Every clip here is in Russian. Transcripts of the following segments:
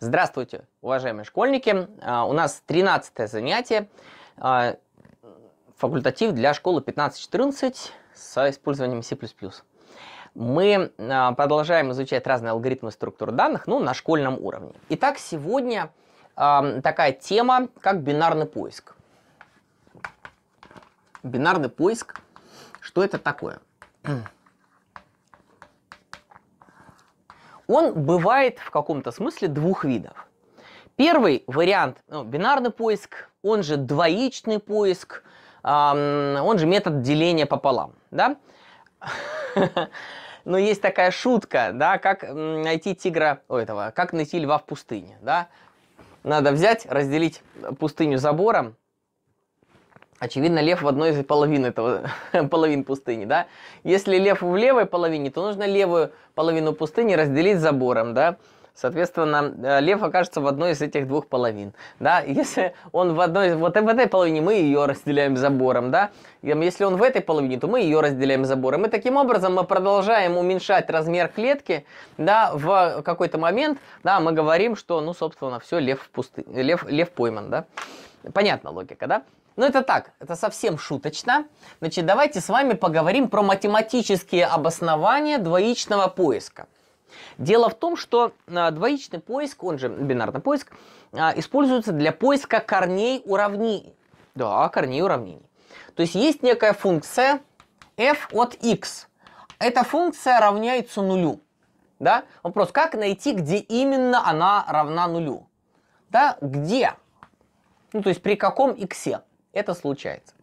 Здравствуйте, уважаемые школьники! А, у нас 13 занятие, а, факультатив для школы 15-14 с использованием C++. Мы а, продолжаем изучать разные алгоритмы структур данных, ну, на школьном уровне. Итак, сегодня такая тема, как бинарный поиск. Бинарный поиск, что это такое? он бывает в каком-то смысле двух видов. Первый вариант ну, бинарный поиск, он же двоичный поиск, эм, он же метод деления пополам, да? Но есть такая шутка, да, как найти тигра, у этого, как найти льва в пустыне, да? Надо взять, разделить пустыню забором, Очевидно, лев в одной из половин этого, половин пустыни, да? Если лев в левой половине, то нужно левую половину пустыни разделить забором, да? Соответственно, э, лев окажется в одной из этих двух половин, да? Если он в одной, вот в этой половине мы ее разделяем забором, да? Если он в этой половине, то мы ее разделяем забором. И таким образом мы продолжаем уменьшать размер клетки, да? В какой-то момент, да, мы говорим, что, ну, собственно, все, лев в пустыне, лев, лев пойман, да? Понятна логика, да? Ну это так, это совсем шуточно. Значит, давайте с вами поговорим про математические обоснования двоичного поиска. Дело в том, что а, двоичный поиск, он же бинарный поиск, а, используется для поиска корней уравнений. Да, корней уравнений. То есть есть некая функция f от x. Эта функция равняется нулю. Да? Вопрос, как найти, где именно она равна нулю? Да, где? Ну, то есть при каком x? Это случается.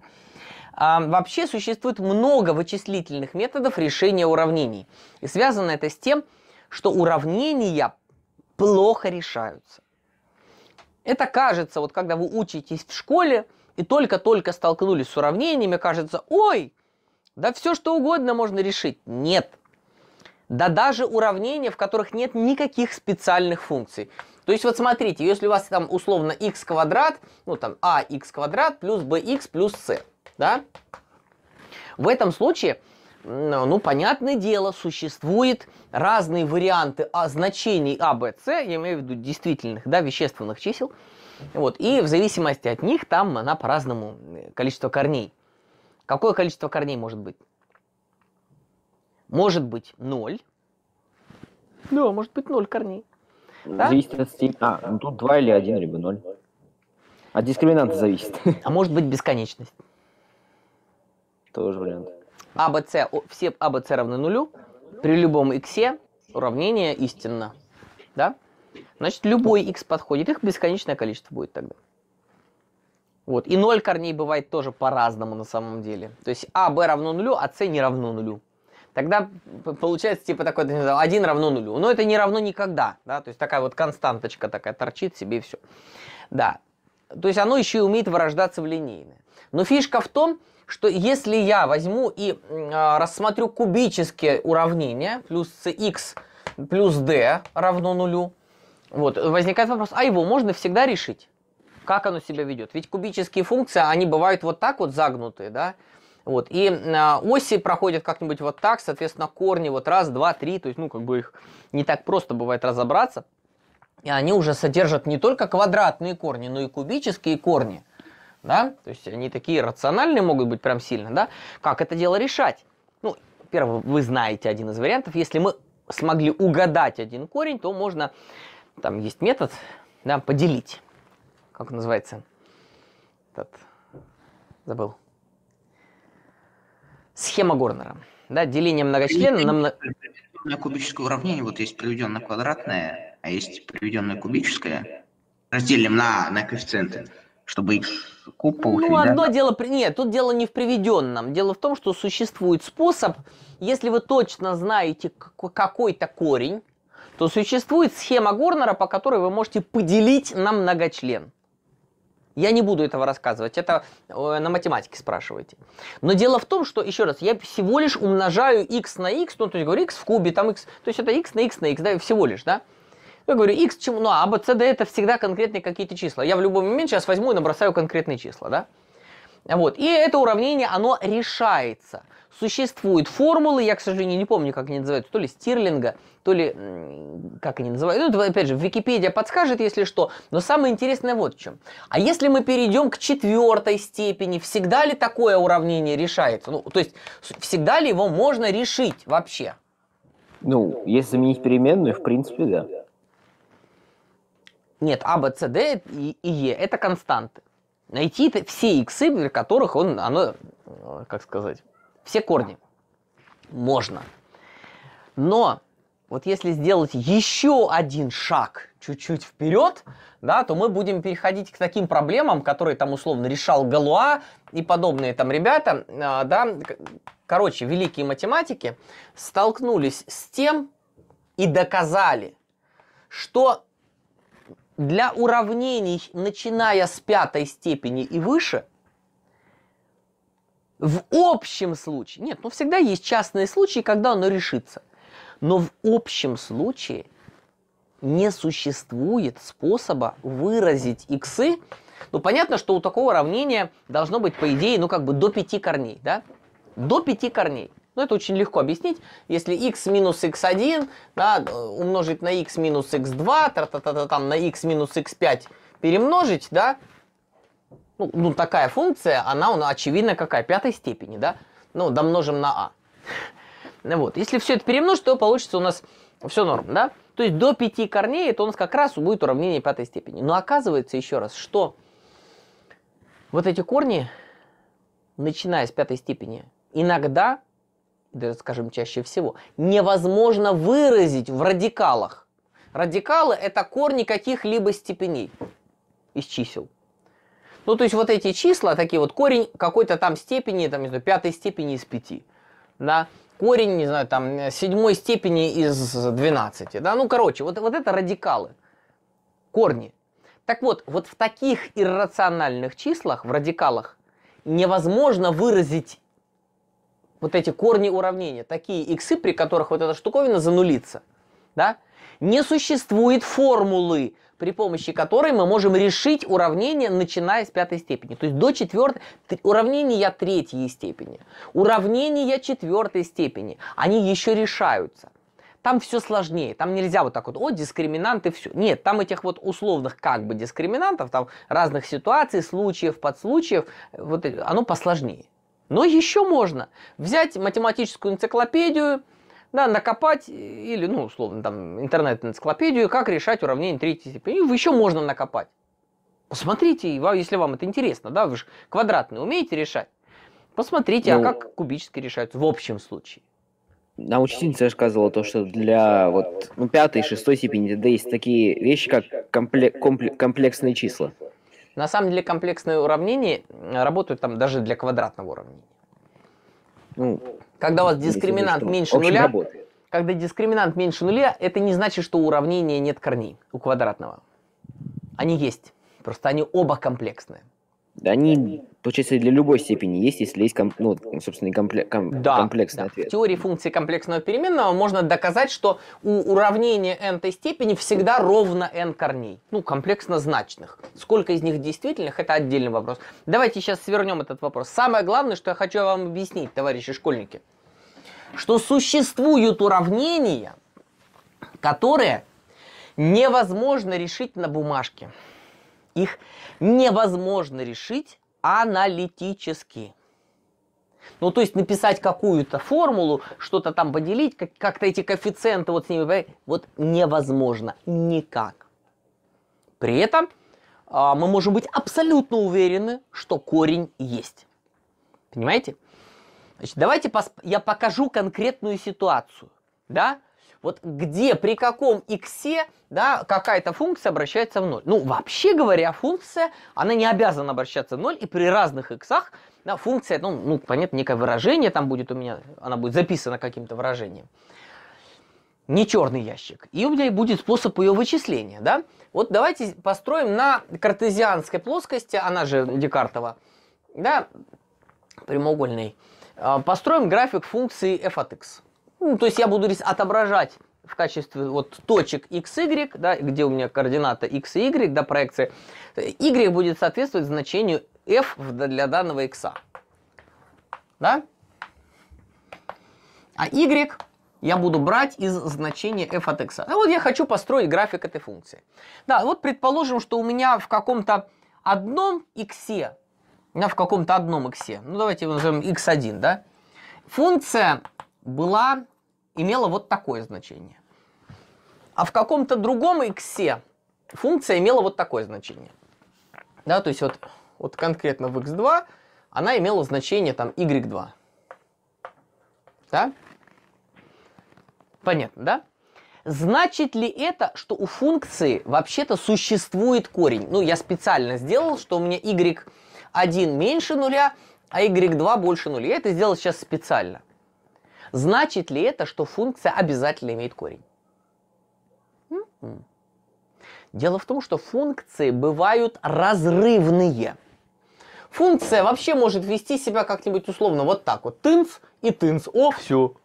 А, вообще существует много вычислительных методов решения уравнений. И связано это с тем, что уравнения плохо решаются. Это кажется, вот когда вы учитесь в школе и только-только столкнулись с уравнениями, кажется, ой, да все что угодно можно решить. Нет. Да даже уравнения, в которых нет никаких специальных функций. То есть вот смотрите, если у вас там условно x квадрат, ну там а x квадрат плюс bx плюс c, да? В этом случае, ну, понятное дело, существуют разные варианты а, значений а, b, c, я имею в виду действительных, да, вещественных чисел, вот, и в зависимости от них там она по-разному, э, количество корней. Какое количество корней может быть? Может быть 0. Да, может быть 0 корней. Да? Зависит от степени. А, ну тут 2 или 1, либо 0. От дискриминанта зависит. А может быть бесконечность. Тоже вариант. А, Б, С, все А, Б, С равны нулю. При любом иксе уравнение истинно. Да? Значит, любой x подходит, их бесконечное количество будет тогда. Вот. И 0 корней бывает тоже по-разному на самом деле. То есть а, б равно нулю, а с не равно нулю. Тогда получается типа такой динозавр 1 равно нулю. Но это не равно никогда, да, то есть такая вот константочка такая торчит себе и все. Да, то есть оно еще и умеет вырождаться в линейное. Но фишка в том, что если я возьму и э, рассмотрю кубические уравнения, плюс cx плюс d равно нулю, вот, возникает вопрос, а его можно всегда решить? Как оно себя ведет? Ведь кубические функции, они бывают вот так вот загнутые, да? Вот. И э, оси проходят как-нибудь вот так, соответственно, корни вот раз, два, три, то есть, ну, как бы их не так просто бывает разобраться. И они уже содержат не только квадратные корни, но и кубические корни. Да? То есть они такие рациональные могут быть прям сильно, да? Как это дело решать? Ну, первое, вы знаете один из вариантов. Если мы смогли угадать один корень, то можно, там есть метод, да, поделить. Как называется? Этот, забыл. Схема Горнера. Да, деление многочлена на... Много... кубическое уравнение, вот есть приведенное квадратное, а есть приведенное кубическое. Разделим на, на коэффициенты, чтобы их куб получить. Ну, одно да? дело... Нет, тут дело не в приведенном. Дело в том, что существует способ, если вы точно знаете какой-то корень, то существует схема Горнера, по которой вы можете поделить на многочлен. Я не буду этого рассказывать, это э, на математике спрашивайте. Но дело в том, что, еще раз, я всего лишь умножаю x на x, ну, то есть говорю x в кубе, там x, то есть это x на x на x, да, всего лишь, да. Я говорю, x, чему, ну, а, b, c, d это всегда конкретные какие-то числа. Я в любой момент сейчас возьму и набросаю конкретные числа, да. Вот, и это уравнение, оно решается существуют формулы, я, к сожалению, не помню, как они называются, то ли Стирлинга, то ли, как они называются. ну, это, опять же, Википедия подскажет, если что, но самое интересное вот в чем. А если мы перейдем к четвертой степени, всегда ли такое уравнение решается? Ну, то есть, всегда ли его можно решить вообще? Ну, если заменить переменную, в принципе, да. Нет, А, Б, С, Д и, и Е – это константы. Найти все иксы, для которых он, оно, э, как сказать, все корни. Можно. Но вот если сделать еще один шаг чуть-чуть вперед, да, то мы будем переходить к таким проблемам, которые там условно решал Галуа и подобные там ребята, а, да, короче, великие математики столкнулись с тем и доказали, что для уравнений, начиная с пятой степени и выше, в общем случае, нет, ну всегда есть частные случаи, когда оно решится. Но в общем случае не существует способа выразить иксы. Ну, понятно, что у такого равнения должно быть, по идее, ну, как бы до пяти корней, да? До пяти корней. Ну, это очень легко объяснить. Если x минус x1 да, умножить на x минус x2, та -та -та -та, там, на x минус x5 перемножить, да, ну, ну такая функция, она, она очевидно какая? Пятой степени, да? Ну, домножим на а. Ну вот. Если все это перемножить, то получится у нас все норм, да? То есть до 5 корней это у нас как раз будет уравнение пятой степени. Но оказывается, еще раз, что вот эти корни, начиная с пятой степени, иногда, даже скажем чаще всего, невозможно выразить в радикалах. Радикалы – это корни каких-либо степеней из чисел. Ну, то есть вот эти числа, такие вот корень какой-то там степени, там, не знаю, пятой степени из пяти, да, корень, не знаю, там, э, седьмой степени из 12, да, ну, короче, вот, вот это радикалы, корни. Так вот, вот в таких иррациональных числах, в радикалах, невозможно выразить вот эти корни уравнения, такие иксы, при которых вот эта штуковина занулится, да, не существует формулы, при помощи которой мы можем решить уравнение, начиная с пятой степени. То есть до четвертой, уравнения третьей степени, уравнения четвертой степени, они еще решаются. Там все сложнее, там нельзя вот так вот, о, дискриминанты, все. Нет, там этих вот условных как бы дискриминантов, там разных ситуаций, случаев, подслучаев, вот э, оно посложнее. Но еще можно взять математическую энциклопедию, да, накопать э, или, ну, условно, там, интернет-энциклопедию, как решать уравнение третьей степени. Ну, Еще можно накопать. Посмотрите, если вам это интересно, да, вы же квадратные умеете решать. Посмотрите, а ну, а как кубические решаются в общем случае. Нам учительница рассказывала то, что для вот, ну, пятой, шестой степени да, есть такие вещи, как компле- компле- комплексные числа. На самом деле комплексные уравнения работают там даже для квадратного уравнения. Ну, когда у вас дискриминант Если меньше нуля, работает. когда дискриминант меньше нуля, это не значит, что у уравнения нет корней у квадратного. Они есть. Просто они оба комплексные. Да они то Получается, для любой степени есть, если есть, комп, ну, собственно, компле, ком, да, комплексный да. ответ. В теории функции комплексного переменного можно доказать, что у уравнения n-той степени всегда ровно n корней. Ну, комплексно значных. Сколько из них действительных, это отдельный вопрос. Давайте сейчас свернем этот вопрос. Самое главное, что я хочу вам объяснить, товарищи школьники, что существуют уравнения, которые невозможно решить на бумажке. Их невозможно решить аналитически. Ну, то есть написать какую-то формулу, что-то там поделить, как- как-то эти коэффициенты вот с ними, вот невозможно никак. При этом а, мы можем быть абсолютно уверены, что корень есть. Понимаете? Значит, давайте я покажу конкретную ситуацию. Да? Вот где, при каком иксе, да, какая-то функция обращается в ноль. Ну, вообще говоря, функция, она не обязана обращаться в ноль, и при разных иксах, да, функция, ну, ну, понятно, некое выражение там будет у меня, она будет записана каким-то выражением. Не черный ящик. И у меня будет способ ее вычисления, да. Вот давайте построим на картезианской плоскости, она же Декартова, да, прямоугольной, а, построим график функции f от x. Ну, то есть я буду отображать в качестве вот точек x, y, да, где у меня координата x и y, да, проекция y будет соответствовать значению f для данного x. Да? А y я буду брать из значения f от x. А вот я хочу построить график этой функции. Да, вот предположим, что у меня в каком-то одном x, у меня в каком-то одном x, ну давайте его назовем x1, да, функция была имела вот такое значение. А в каком-то другом x функция имела вот такое значение. Да, то есть вот, вот конкретно в x2 она имела значение там y2. Да? Понятно, да? Значит ли это, что у функции вообще-то существует корень? Ну, я специально сделал, что у меня y1 меньше нуля, а y2 больше нуля. Я это сделал сейчас специально. Значит ли это, что функция обязательно имеет корень? М-м. Дело в том, что функции бывают разрывные. Функция вообще может вести себя как-нибудь условно вот так вот. Тынц и тынц. О, все.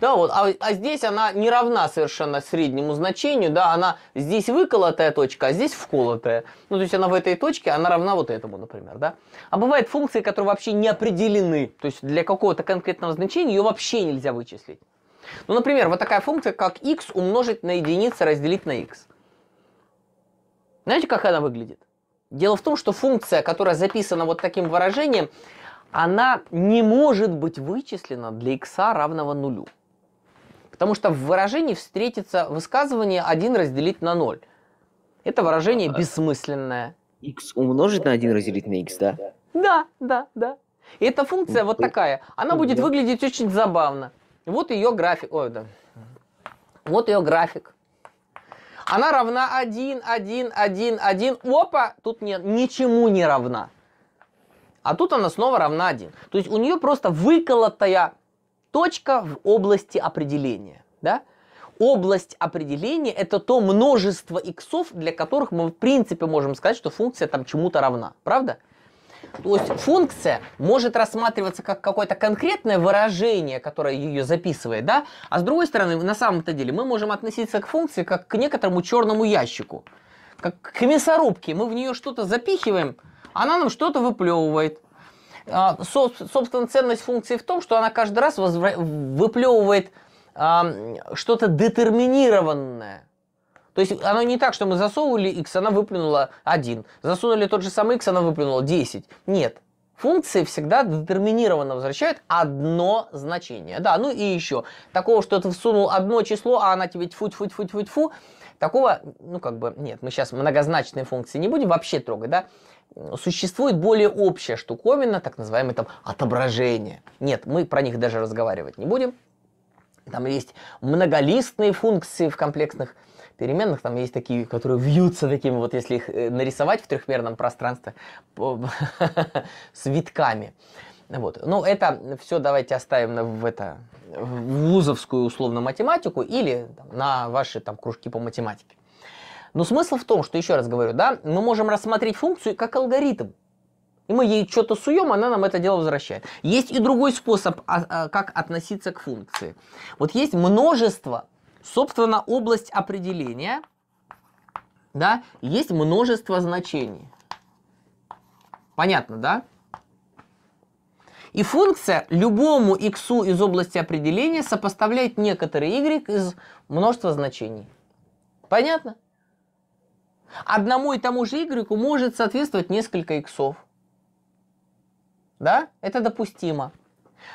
Да, вот, а, а здесь она не равна совершенно среднему значению, да, она здесь выколотая точка, а здесь вколотая. Ну, то есть она в этой точке, она равна вот этому, например, да. А бывают функции, которые вообще не определены, то есть для какого-то конкретного значения ее вообще нельзя вычислить. Ну, например, вот такая функция, как x умножить на единицу, разделить на x. Знаете, как она выглядит? Дело в том, что функция, которая записана вот таким выражением, она не может быть вычислена для x равного нулю. Потому что в выражении встретится высказывание 1 разделить на 0. Это выражение а, бессмысленное. x умножить на 1 разделить на x, да? Да, да, да. И эта функция ну, вот такая. Она ну, будет выглядеть очень забавно. Вот ее график. Ой, да. Вот ее график. Она равна 1, 1, 1, 1. Опа, тут нет, ничему не равна. А тут она снова равна 1. То есть у нее просто выколотая точка в области определения. Да? Область определения это то множество иксов, для которых мы в принципе можем сказать, что функция там чему-то равна. Правда? То есть функция может рассматриваться как какое-то конкретное выражение, которое ее записывает, да? А с другой стороны, на самом-то деле, мы можем относиться к функции как к некоторому черному ящику. Как к мясорубке. Мы в нее что-то запихиваем, она нам что-то выплевывает. А, собственно, ценность функции в том, что она каждый раз возвра... выплевывает что-то детерминированное. То есть оно не так, что мы засовывали x, она выплюнула 1. Засунули тот же самый x, она выплюнула 10. Нет. Функции всегда детерминированно возвращают одно значение. Да, ну и еще. Такого, что ты всунул одно число, а она тебе тьфу тьфу тьфу тьфу тьфу Такого, ну как бы, нет, мы сейчас многозначные функции не будем вообще трогать, да существует более общая штуковина, так называемое там отображение. Нет, мы про них даже разговаривать не будем. Там есть многолистные функции в комплексных переменных, там есть такие, которые вьются такими, вот если их э, нарисовать в трехмерном пространстве с витками. Вот. Ну, это все давайте оставим в, это, в вузовскую условно математику или там, на ваши там кружки по математике. Но смысл в том, что, еще раз говорю, да, мы можем рассмотреть функцию как алгоритм. И мы ей что-то суем, она нам это дело возвращает. Есть и другой способ, а, а, как относиться к функции. Вот есть множество, собственно, область определения, да, есть множество значений. Понятно, да? И функция любому x из области определения сопоставляет некоторый y из множества значений. Понятно? одному и тому же y может соответствовать несколько x, Да? Это допустимо.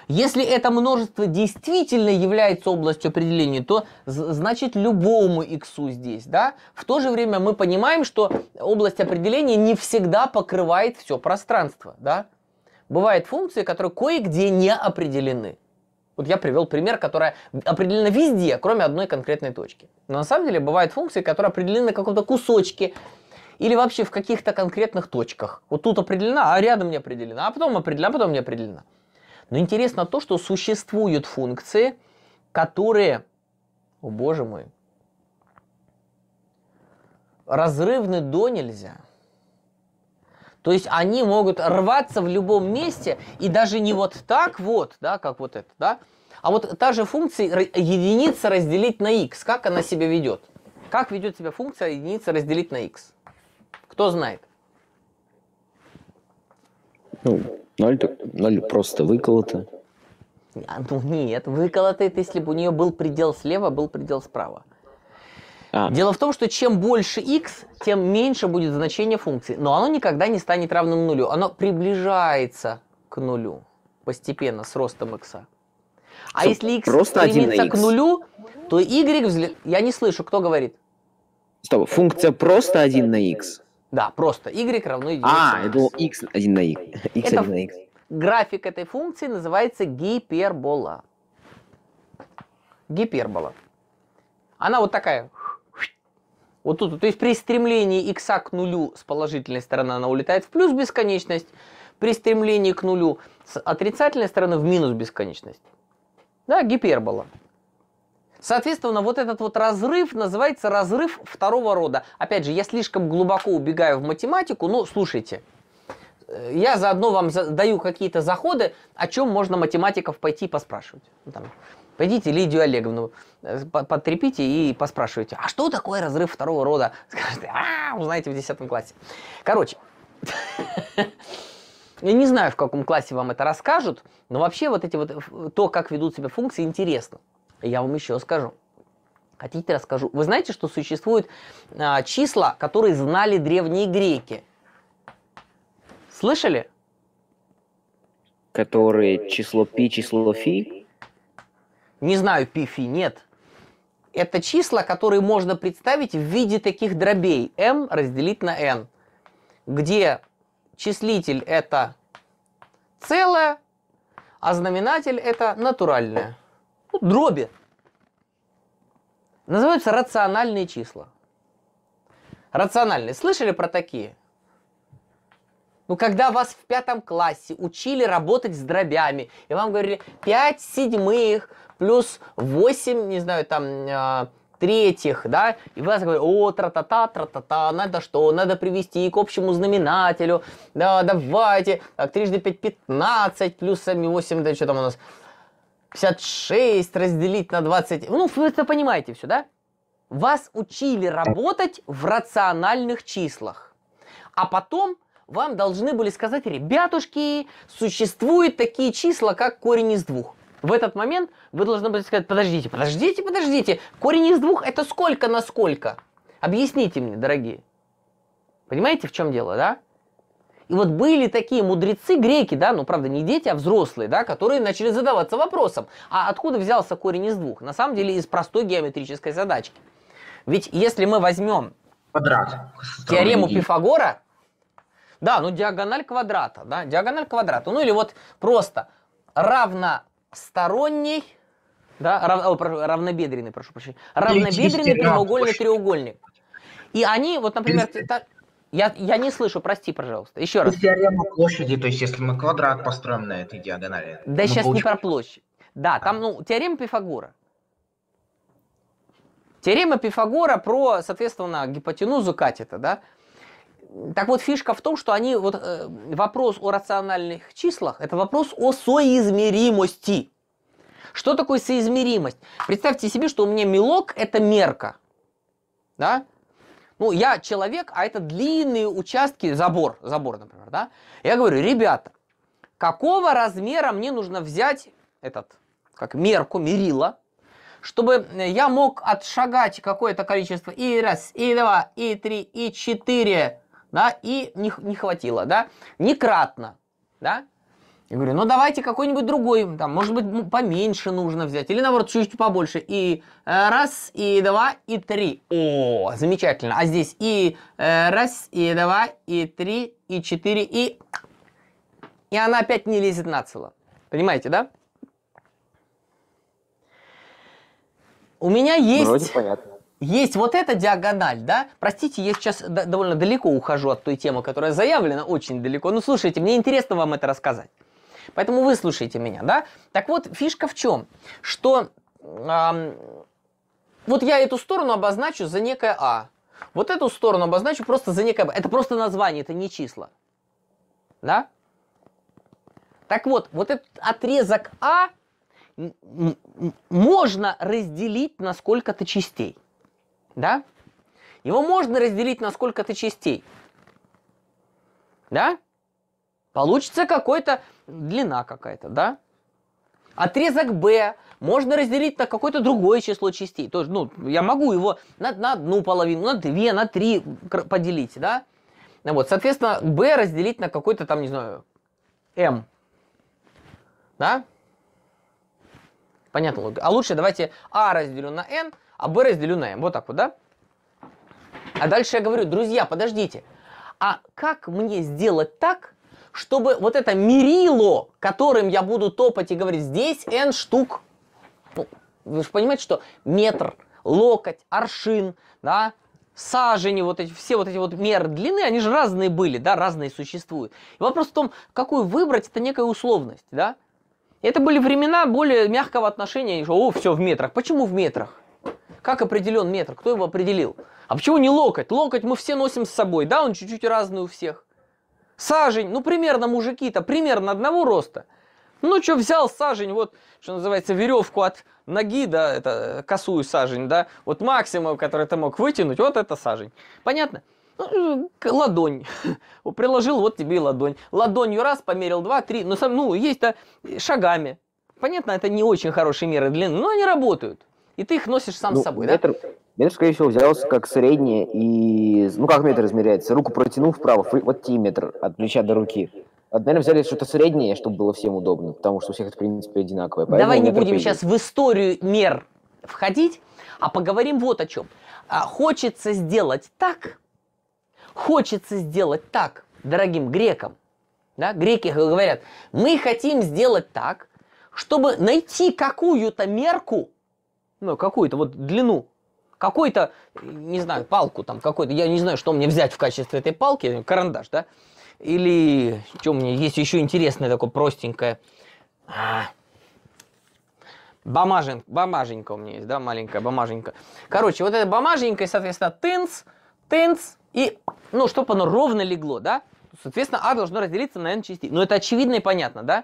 Если это множество действительно является областью определения, то значит любому иксу здесь, да? В то же время мы понимаем, что область определения не всегда покрывает все пространство, да? Бывают функции, которые кое-где не определены. Вот я привел пример, которая определена везде, кроме одной конкретной точки. Но на самом деле бывают функции, которые определены на каком-то кусочке или вообще в каких-то конкретных точках. Вот тут определена, а рядом не определена, а потом определена, а потом не определена. Но интересно то, что существуют функции, которые, о боже мой, разрывны до нельзя – то есть они могут рваться в любом месте, и даже не вот так вот, да, как вот это, да, а вот та же функция единица разделить на x, как она себя ведет? Как ведет себя функция единица разделить на x? Кто знает? Ну, ноль так просто выколото. А, ну нет, выколото это если бы у нее был предел слева, был предел справа. А. Дело в том, что чем больше x, тем меньше будет значение функции. Но оно никогда не станет равным нулю. Оно приближается к нулю постепенно с ростом x. А что, если x стремится к нулю, то y... Взле... Я не слышу, кто говорит. Стоп, функция просто 1 на x. Да, просто y равно единице. А, я думал, x 1 на x. x это 1 на x. График этой функции называется гипербола. Гипербола. Она вот такая вот тут, то есть при стремлении x к нулю с положительной стороны она улетает в плюс бесконечность, при стремлении к нулю с отрицательной стороны в минус бесконечность. Да, гипербола. Соответственно, вот этот вот разрыв называется разрыв второго рода. Опять же, я слишком глубоко убегаю в математику, но слушайте, э, я заодно вам даю какие-то заходы, о чем можно математиков пойти поспрашивать. Ну, там, Пойдите Лидию Олеговну, э, потрепите и поспрашивайте, а что такое разрыв второго рода? Скажете, а, узнаете в 10 классе. Короче, я не знаю, в каком классе вам это расскажут, но вообще вот эти вот, то, как ведут себя функции, интересно. Я вам еще скажу. Хотите, расскажу. Вы знаете, что существуют а, числа, которые знали древние греки? Слышали? Которые число пи, число фи? не знаю, пифи, нет. Это числа, которые можно представить в виде таких дробей. m разделить на n, где числитель это целое, а знаменатель это натуральное. Ну, дроби. Называются рациональные числа. Рациональные. Слышали про такие? Ну, когда вас в пятом классе учили работать с дробями, и вам говорили 5 седьмых плюс 8, не знаю, там а, третьих, да, и вы говорите, о, тра-та-та, тра-та-та, надо что, надо привести к общему знаменателю, да, давайте, так, трижды 5, 15, плюс сами 8, да, что там у нас, 56 разделить на 20, ну, вы это понимаете все, да? Вас учили работать в рациональных числах, а потом вам должны были сказать, ребятушки, существуют такие числа, как корень из двух. В этот момент вы должны будете сказать, подождите, подождите, подождите, корень из двух это сколько на сколько? Объясните мне, дорогие. Понимаете, в чем дело, да? И вот были такие мудрецы греки, да, ну правда не дети, а взрослые, да, которые начали задаваться вопросом, а откуда взялся корень из двух? На самом деле из простой геометрической задачки. Ведь если мы возьмем квадрат, теорему Пифагора, да, ну диагональ квадрата, да, диагональ квадрата, ну или вот просто равно сторонний, да, рав, о, равнобедренный, прошу прощения, равнобедренный прямоугольный треугольник. И они, вот, например, та, я, я не слышу, прости, пожалуйста, еще раз. Теорема площади, то есть если мы квадрат построим на этой диагонали. Да сейчас получим... не про площадь. Да, там, а. ну, теорема Пифагора. Теорема Пифагора про, соответственно, гипотенузу катета, да? Так вот, фишка в том, что они, вот э, вопрос о рациональных числах, это вопрос о соизмеримости. Что такое соизмеримость? Представьте себе, что у меня мелок – это мерка. Да? Ну, я человек, а это длинные участки, забор, забор, например, да? Я говорю, ребята, какого размера мне нужно взять этот, как мерку, мерила, чтобы я мог отшагать какое-то количество и раз, и два, и три, и четыре да, и не, не хватило, да, некратно, да. Я говорю, ну давайте какой-нибудь другой, там, может быть, поменьше нужно взять, или наоборот, чуть-чуть побольше. И э, раз, и два, и три. О, замечательно. А здесь и э, раз, и два, и три, и четыре, и... И она опять не лезет нацело. Понимаете, да? У меня есть... Вроде понятно есть вот эта диагональ, да? Простите, я сейчас довольно далеко ухожу от той темы, которая заявлена, очень далеко. Ну, слушайте, мне интересно вам это рассказать. Поэтому вы слушайте меня, да? Так вот, фишка в чем? Что эм, вот я эту сторону обозначу за некое А. Вот эту сторону обозначу просто за некое Это просто название, это не числа. Да? Так вот, вот этот отрезок А можно разделить на сколько-то частей да? Его можно разделить на сколько-то частей. Да? Получится какой-то длина какая-то, да? Отрезок B можно разделить на какое-то другое число частей. То есть, ну, я могу его на, на одну половину, на две, на три поделить, да? Ну вот, соответственно, B разделить на какой-то там, не знаю, M. Да? Понятно логика. А лучше давайте А разделю на N, а b разделю на m. Вот так вот, да? А дальше я говорю, друзья, подождите, а как мне сделать так, чтобы вот это мерило, которым я буду топать и говорить, здесь n штук, ну, вы же понимаете, что метр, локоть, аршин, да, сажени, вот эти, все вот эти вот меры длины, они же разные были, да, разные существуют. И вопрос в том, какую выбрать, это некая условность, да. Это были времена более мягкого отношения, что, о, все в метрах. Почему в метрах? Как определен метр? Кто его определил? А почему не локоть? Локоть мы все носим с собой, да, он чуть-чуть разный у всех. Сажень, ну примерно мужики-то, примерно одного роста. Ну что, взял сажень, вот, что называется, веревку от ноги, да, это э, косую сажень, да, вот максимум, который ты мог вытянуть, вот это сажень. Понятно? Ну, э, ладонь. Приложил, вот тебе и ладонь. Ладонью раз, померил два, три, но ну, сам, ну, есть-то э, шагами. Понятно, это не очень хорошие меры длины, но они работают и ты их носишь сам ну, с собой, метр, да? Метр, скорее всего, взялся как среднее и, ну, как метр измеряется, руку протянул вправо, вот тебе метр от плеча до руки. Вот, наверное, взяли что-то среднее, чтобы было всем удобно, потому что у всех это, в принципе, одинаковое. Поэтому Давай не будем сейчас в историю мер входить, а поговорим вот о чем. А, хочется сделать так, хочется сделать так, дорогим грекам. Да, греки говорят, мы хотим сделать так, чтобы найти какую-то мерку, ну, какую-то вот длину, какой-то, не знаю, палку там какой-то, я не знаю, что мне взять в качестве этой палки, карандаш, да, или что мне есть еще интересное такое простенькое, а, бумажен, бумаженька у меня есть, да, маленькая бумаженька. Короче, вот эта бумаженька, соответственно, тынц, тынц, и, ну, чтобы оно ровно легло, да, соответственно, А должно разделиться на n частей. Ну, это очевидно и понятно, да?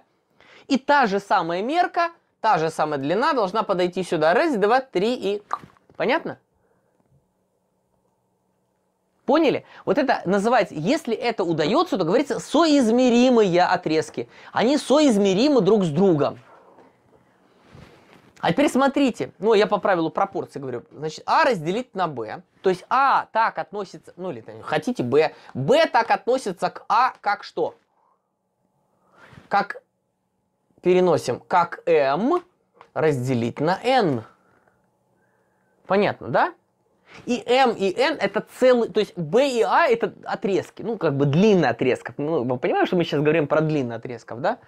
И та же самая мерка – та же самая длина должна подойти сюда. Раз, два, три и... Понятно? Поняли? Вот это называется, если это удается, то говорится соизмеримые отрезки. Они соизмеримы друг с другом. А теперь смотрите, ну я по правилу пропорции говорю, значит А разделить на Б, то есть А так относится, ну или хотите Б, Б так относится к А как что? Как переносим как m «эм» разделить на n. Понятно, да? И m «эм» и n это целый, то есть b и a «а» это отрезки, ну как бы длинные отрезки, Ну, вы понимаете, что мы сейчас говорим про длинные отрезков, да?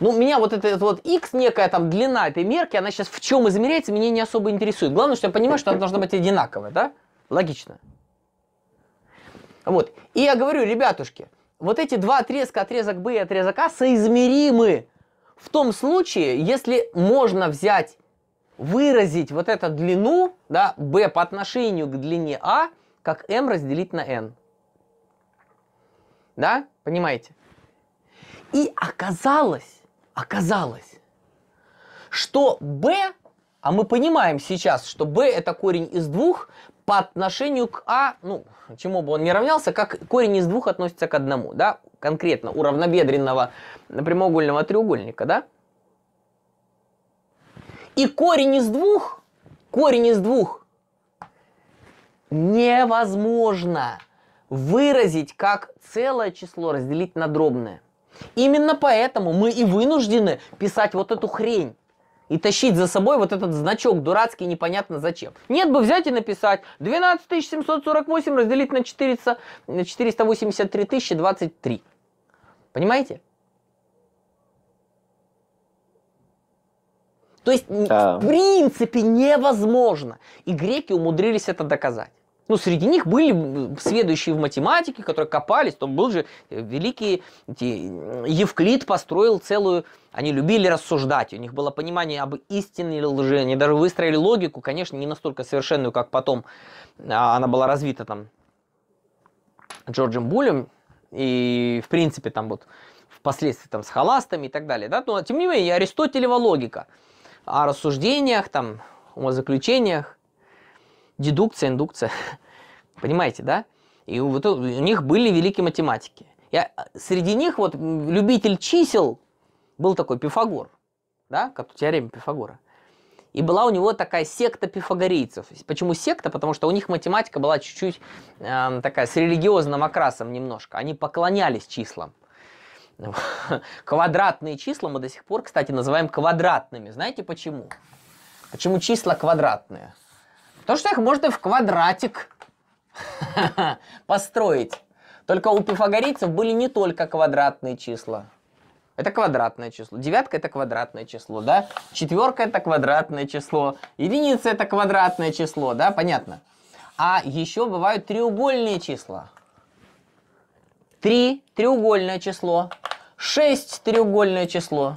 Ну, меня вот эта вот x, некая там длина этой мерки, она сейчас в чем измеряется, меня не особо интересует. Главное, что я понимаю, что она должна быть одинаковая, да? Логично. Вот. И я говорю, ребятушки, вот эти два отрезка, отрезок Б и отрезок А, соизмеримы в том случае, если можно взять, выразить вот эту длину, да, B по отношению к длине А, как m разделить на n. Да? Понимаете? И оказалось, оказалось, что b, а мы понимаем сейчас, что b это корень из двух, по отношению к А, ну, чему бы он ни равнялся, как корень из двух относится к одному, да, конкретно у равнобедренного прямоугольного треугольника, да. И корень из двух, корень из двух невозможно выразить как целое число, разделить на дробное. Именно поэтому мы и вынуждены писать вот эту хрень и тащить за собой вот этот значок дурацкий, непонятно зачем. Нет бы взять и написать 12 748 разделить на, 400, на 483 023. Понимаете? То есть, да. в принципе, невозможно. И греки умудрились это доказать. Ну, среди них были следующие в математике, которые копались, там был же э, великий Евклид построил целую... Они любили рассуждать, у них было понимание об истине или лжи, они даже выстроили логику, конечно, не настолько совершенную, как потом а, она была развита там Джорджем Булем, и, в принципе, там вот впоследствии там с халастами и так далее, да, но, тем не менее, Аристотелева логика о рассуждениях, там, о заключениях, дедукция, индукция. Понимаете, да? И вот у них были великие математики. Я, а, среди них вот любитель чисел был такой Пифагор, да, как теорема Пифагора. И была у него такая секта пифагорейцев. Почему секта? Потому что у них математика была чуть-чуть э, такая с религиозным окрасом немножко. Они поклонялись числам. Квадратные числа мы до сих пор, кстати, называем квадратными. Знаете почему? Почему числа квадратные? То, что их можно в квадратик построить. Только у пифагорейцев были не только квадратные числа. Это квадратное число. Девятка это квадратное число, да? Четверка это квадратное число. Единица это квадратное число, да? Понятно. А еще бывают треугольные числа. Три треугольное число. Шесть треугольное число.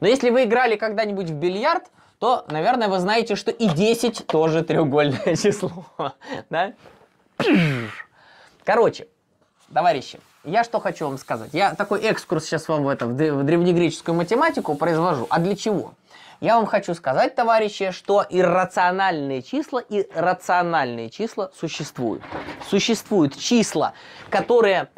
Но если вы играли когда-нибудь в бильярд, то, наверное, вы знаете, что и 10 тоже треугольное число. Да? Короче, товарищи, я что хочу вам сказать. Я такой экскурс сейчас вам в, это, в древнегреческую математику произвожу. А для чего? Я вам хочу сказать, товарищи, что иррациональные числа и рациональные числа существуют. Существуют числа, которые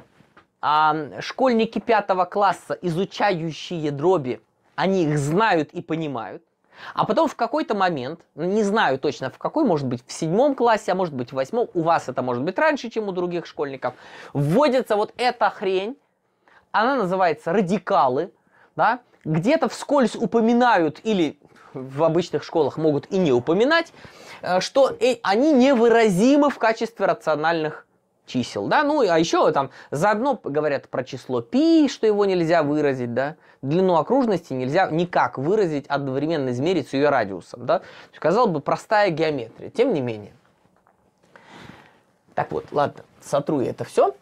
а, школьники пятого класса, изучающие дроби, они их знают и понимают. А потом в какой-то момент, ну, не знаю точно в какой, может быть в седьмом классе, а может быть в восьмом, у вас это может быть раньше, чем у других школьников, вводится вот эта хрень, она называется радикалы, да, где-то вскользь упоминают или в обычных школах могут и не упоминать, э, что э, они невыразимы в качестве рациональных чисел, да, ну, а еще там заодно говорят про число пи, что его нельзя выразить, да, длину окружности нельзя никак выразить, одновременно измерить с ее радиусом, да, казалось бы, простая геометрия, тем не менее. Так вот, ладно, сотру я это все,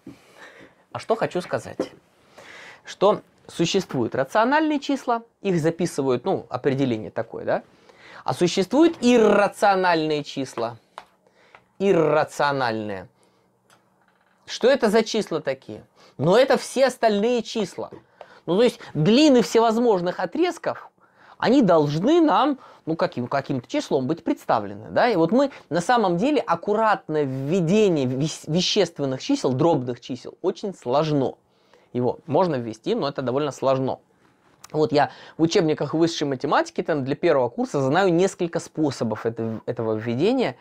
а что хочу сказать, что существуют рациональные числа, их записывают, ну, определение такое, да, а существуют иррациональные числа, иррациональные. Что это за числа такие? Но это все остальные числа. Ну, то есть длины всевозможных отрезков, они должны нам, ну, каким, каким-то числом быть представлены, да? И вот мы на самом деле аккуратное введение вещественных чисел, дробных чисел, очень сложно. Его можно ввести, но это довольно сложно. Вот я в учебниках высшей математики там для первого курса знаю несколько способов это, этого введения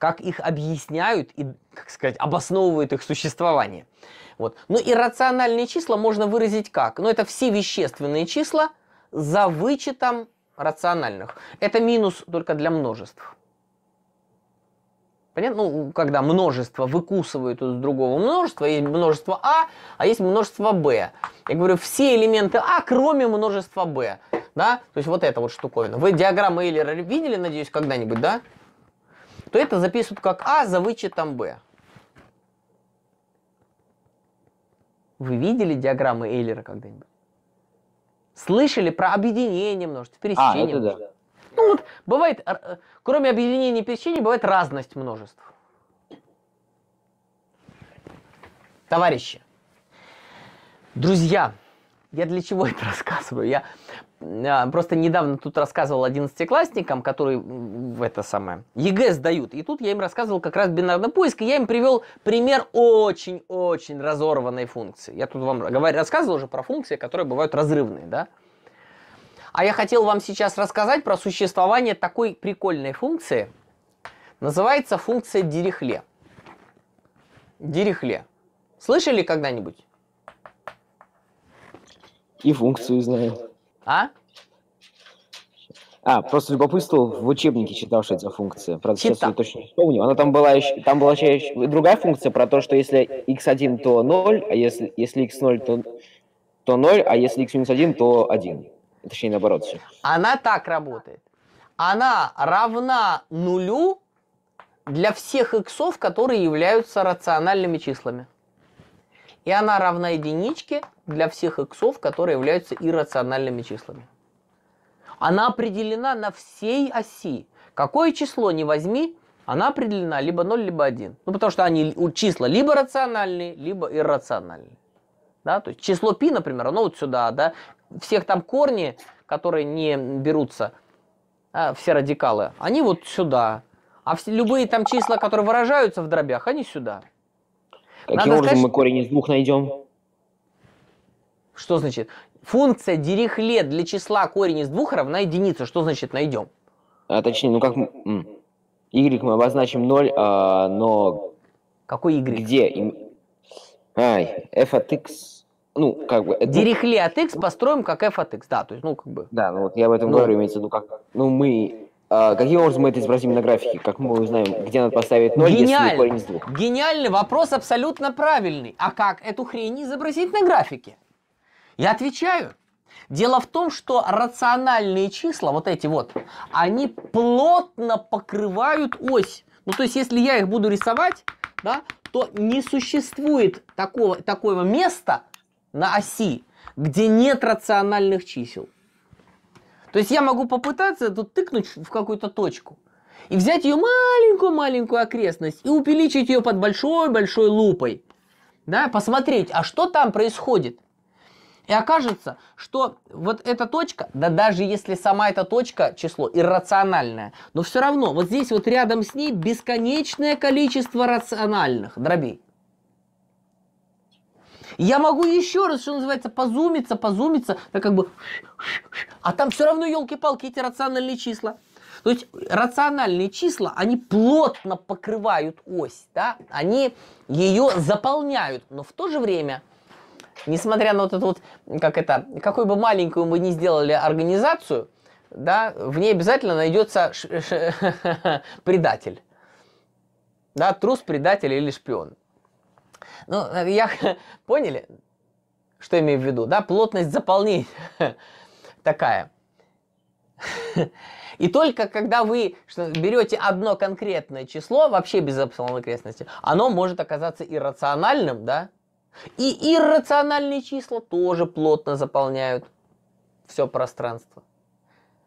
как их объясняют и, как сказать, обосновывают их существование. Вот. Ну и рациональные числа можно выразить как? Ну это все вещественные числа за вычетом рациональных. Это минус только для множеств. Понятно? Ну, когда множество выкусывают из другого множества, есть множество А, а есть множество Б. Я говорю, все элементы А, кроме множества Б. Да? То есть вот эта вот штуковина. Вы диаграммы Эйлера видели, надеюсь, когда-нибудь, да? то это записывают как А за вычетом Б. Вы видели диаграммы Эйлера когда-нибудь? Слышали про объединение множеств, пересечение? А, это да. Ну вот, бывает, э, кроме объединения и пересечения, бывает разность множеств. Товарищи, друзья, я для чего это рассказываю? Я а, просто недавно тут рассказывал одиннадцатиклассникам, которые в это самое, ЕГЭ сдают. И тут я им рассказывал как раз бинарный поиск, и я им привел пример очень-очень разорванной функции. Я тут вам говорю, рассказывал уже про функции, которые бывают разрывные, да? А я хотел вам сейчас рассказать про существование такой прикольной функции. Называется функция Дирихле. Дирихле. Слышали когда-нибудь? И функцию знаю. А? А, просто любопытствовал, в учебнике читал, что это за функция. Правда, Читал. сейчас я точно не вспомню. Она там была еще, там была еще другая функция про то, что если x1, то 0, а если, если x0, то, то 0, а если x-1, то 1. Точнее, наоборот все. Она так работает. Она равна нулю для всех иксов, которые являются рациональными числами. И она равна единичке для всех иксов, которые являются иррациональными числами. Она определена на всей оси. Какое число не возьми, она определена либо 0, либо 1. Ну, потому что они числа либо рациональные, либо иррациональные. Да? То есть число π, например, оно вот сюда, да, всех там корни, которые не берутся, да, все радикалы, они вот сюда. А все, любые там числа, которые выражаются в дробях, они сюда. Каким Надо образом сказать, мы корень из двух найдем? Что значит? Функция Дирихле для числа корень из двух равна единице. Что значит найдем? А, точнее, ну как... Y мы обозначим 0, а, но... Какой Y? Где? Ай, f от x... Ну, как бы... Дирихле от x построим как f от x, да, то есть, ну, как бы... Да, ну вот я об этом ну, говорю, имеется в виду как... Ну, мы а, каким образом мы это изобразим на графике? Как мы узнаем, где надо поставить 0, Гениально. если корень из 2? Гениальный вопрос, абсолютно правильный. А как эту хрень изобразить на графике? Я отвечаю. Дело в том, что рациональные числа, вот эти вот, они плотно покрывают ось. Ну, то есть, если я их буду рисовать, да, то не существует такого, такого места на оси, где нет рациональных чисел. То есть я могу попытаться тут тыкнуть в какую-то точку и взять ее маленькую-маленькую окрестность и увеличить ее под большой-большой лупой. Да, посмотреть, а что там происходит. И окажется, что вот эта точка, да даже если сама эта точка, число иррациональное, но все равно вот здесь вот рядом с ней бесконечное количество рациональных дробей. Я могу еще раз, что называется, позумиться, позумиться, так как бы... А там все равно, елки-палки, эти рациональные числа. То есть рациональные числа, они плотно покрывают ось, да? они ее заполняют, но в то же время, несмотря на вот эту вот, как это, какую бы маленькую мы ни сделали организацию, да, в ней обязательно найдется предатель. Да, трус, предатель или шпион. Ну, э, я... Поняли, что я имею в виду, да? Плотность заполнения такая. И только когда вы берете одно конкретное число, вообще без абсолютной крестности, оно может оказаться иррациональным, да? И иррациональные числа тоже плотно заполняют все пространство.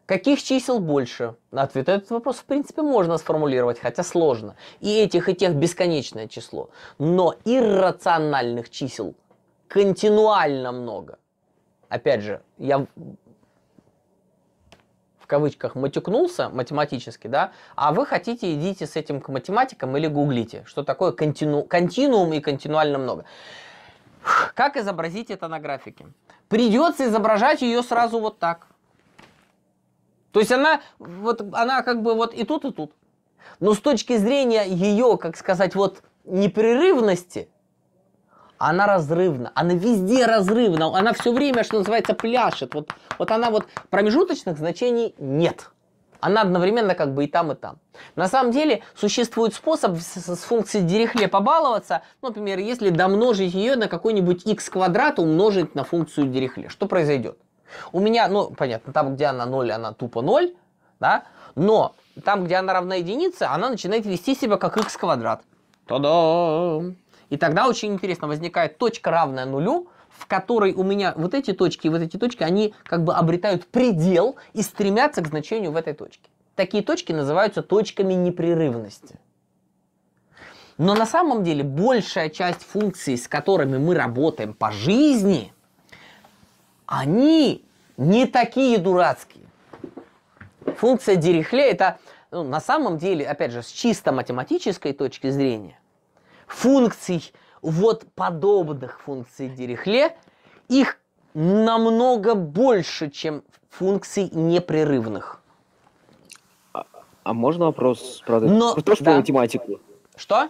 Каких чисел больше? Ответ на этот вопрос, в принципе, можно сформулировать, хотя сложно. И этих, и тех бесконечное число. Но иррациональных чисел континуально много. Опять же, я в кавычках матюкнулся математически, да, а вы хотите, идите с этим к математикам или гуглите, что такое контину, континуум и континуально много. Как изобразить это на графике? Придется изображать ее сразу вот так. То есть она, вот, она как бы вот и тут, и тут. Но с точки зрения ее, как сказать, вот непрерывности, она разрывна, она везде разрывна, она все время, что называется, пляшет. Вот, вот она вот промежуточных значений нет. Она одновременно как бы и там, и там. На самом деле существует способ с, с функцией Дирихле побаловаться. Ну, например, если домножить ее на какой-нибудь x квадрат умножить на функцию Дирихле. Что произойдет? У меня, ну, понятно, там, где она 0, она тупо 0, да? Но там, где она равна единице, она начинает вести себя как x квадрат. Та-дам! И тогда очень интересно возникает точка, равная нулю, в которой у меня вот эти точки и вот эти точки, они как бы обретают предел и стремятся к значению в этой точке. Такие точки называются точками непрерывности. Но на самом деле большая часть функций, с которыми мы работаем по жизни, они не такие дурацкие. Функция Дирихле – это ну, на самом деле, опять же, с чисто математической точки зрения, функций вот подобных функций Дирихле, их намного больше, чем функций непрерывных. А, а можно вопрос, правда, Но, тоже да. про математику? Что?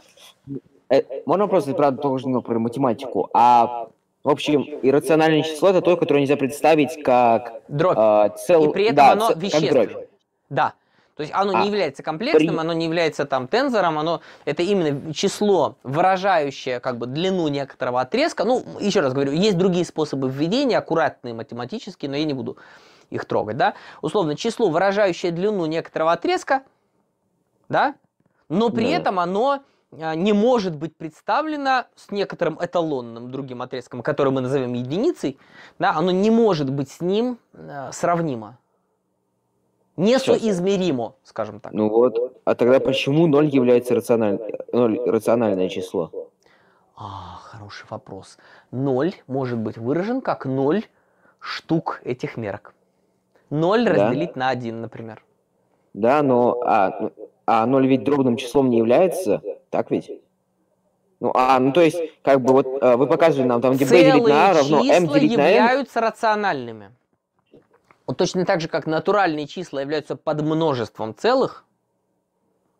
Э, можно вопрос, правда, тоже ну, про математику. А в общем, иррациональное число это то, которое нельзя представить как дробь. Э, цел... И при этом да, оно ц... вещественно. Как дробь. Да. То есть оно а, не является комплексным, при... оно не является там тензором, оно это именно число, выражающее как бы длину некоторого отрезка. Ну, еще раз говорю, есть другие способы введения, аккуратные математические, но я не буду их трогать, да. Условно, число, выражающее длину некоторого отрезка, да, но при да. этом оно а, не может быть представлено с некоторым эталонным другим отрезком, который мы назовем единицей, да, оно не может быть с ним а, сравнимо. Несоизмеримо, скажем так. Ну вот, а тогда почему 0 является рациональ... 0 рациональное число? А, хороший вопрос. 0 может быть выражен как 0 штук этих мерок. 0 да? разделить на 1, например. Да, но... А, а 0 ведь дробным числом не является? Так ведь? Ну, а, ну то есть, как бы вот э, вы показывали нам там, где b делить на a а равно m делить на n. являются рациональными. Вот точно так же, как натуральные числа являются подмножеством целых,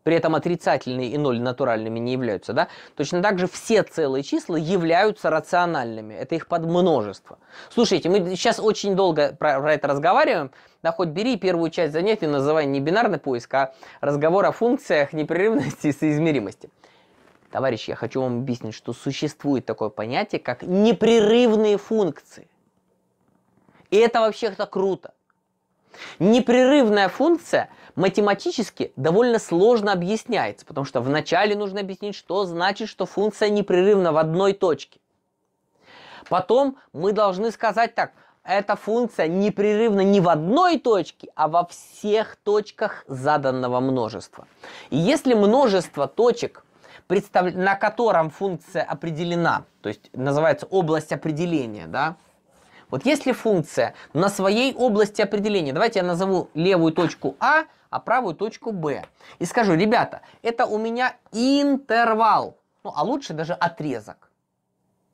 при этом отрицательные и ноль натуральными не являются, да? Точно так же все целые числа являются рациональными. Это их подмножество. Слушайте, мы сейчас очень долго про, про это разговариваем. Да, хоть бери первую часть занятий, называй не бинарный поиск, а разговор о функциях непрерывности и соизмеримости. Товарищи, я хочу вам объяснить, что существует такое понятие, как непрерывные функции. И это вообще-то круто. Непрерывная функция математически довольно сложно объясняется, потому что вначале нужно объяснить, что значит, что функция непрерывна в одной точке. Потом мы должны сказать так, эта функция непрерывна не в одной точке, а во всех точках заданного множества. И если множество точек представ... на котором функция определена, то есть называется область определения, да, вот если функция на своей области определения, давайте я назову левую точку А, а правую точку Б. И скажу, ребята, это у меня интервал, ну а лучше даже отрезок,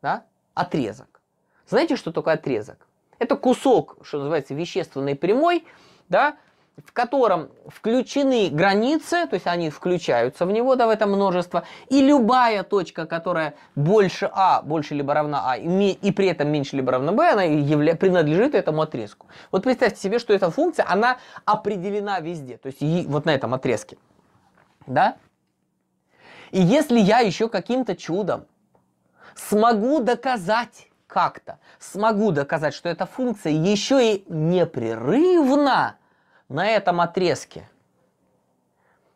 да, отрезок. Знаете, что такое отрезок? Это кусок, что называется, вещественной прямой, да, в котором включены границы, то есть они включаются в него, да, в это множество, и любая точка, которая больше А, больше либо равна А, и, и при этом меньше либо равна Б, она явля, принадлежит этому отрезку. Вот представьте себе, что эта функция, она определена везде, то есть и вот на этом отрезке, да? И если я еще каким-то чудом смогу доказать как-то, смогу доказать, что эта функция еще и непрерывна, на этом отрезке.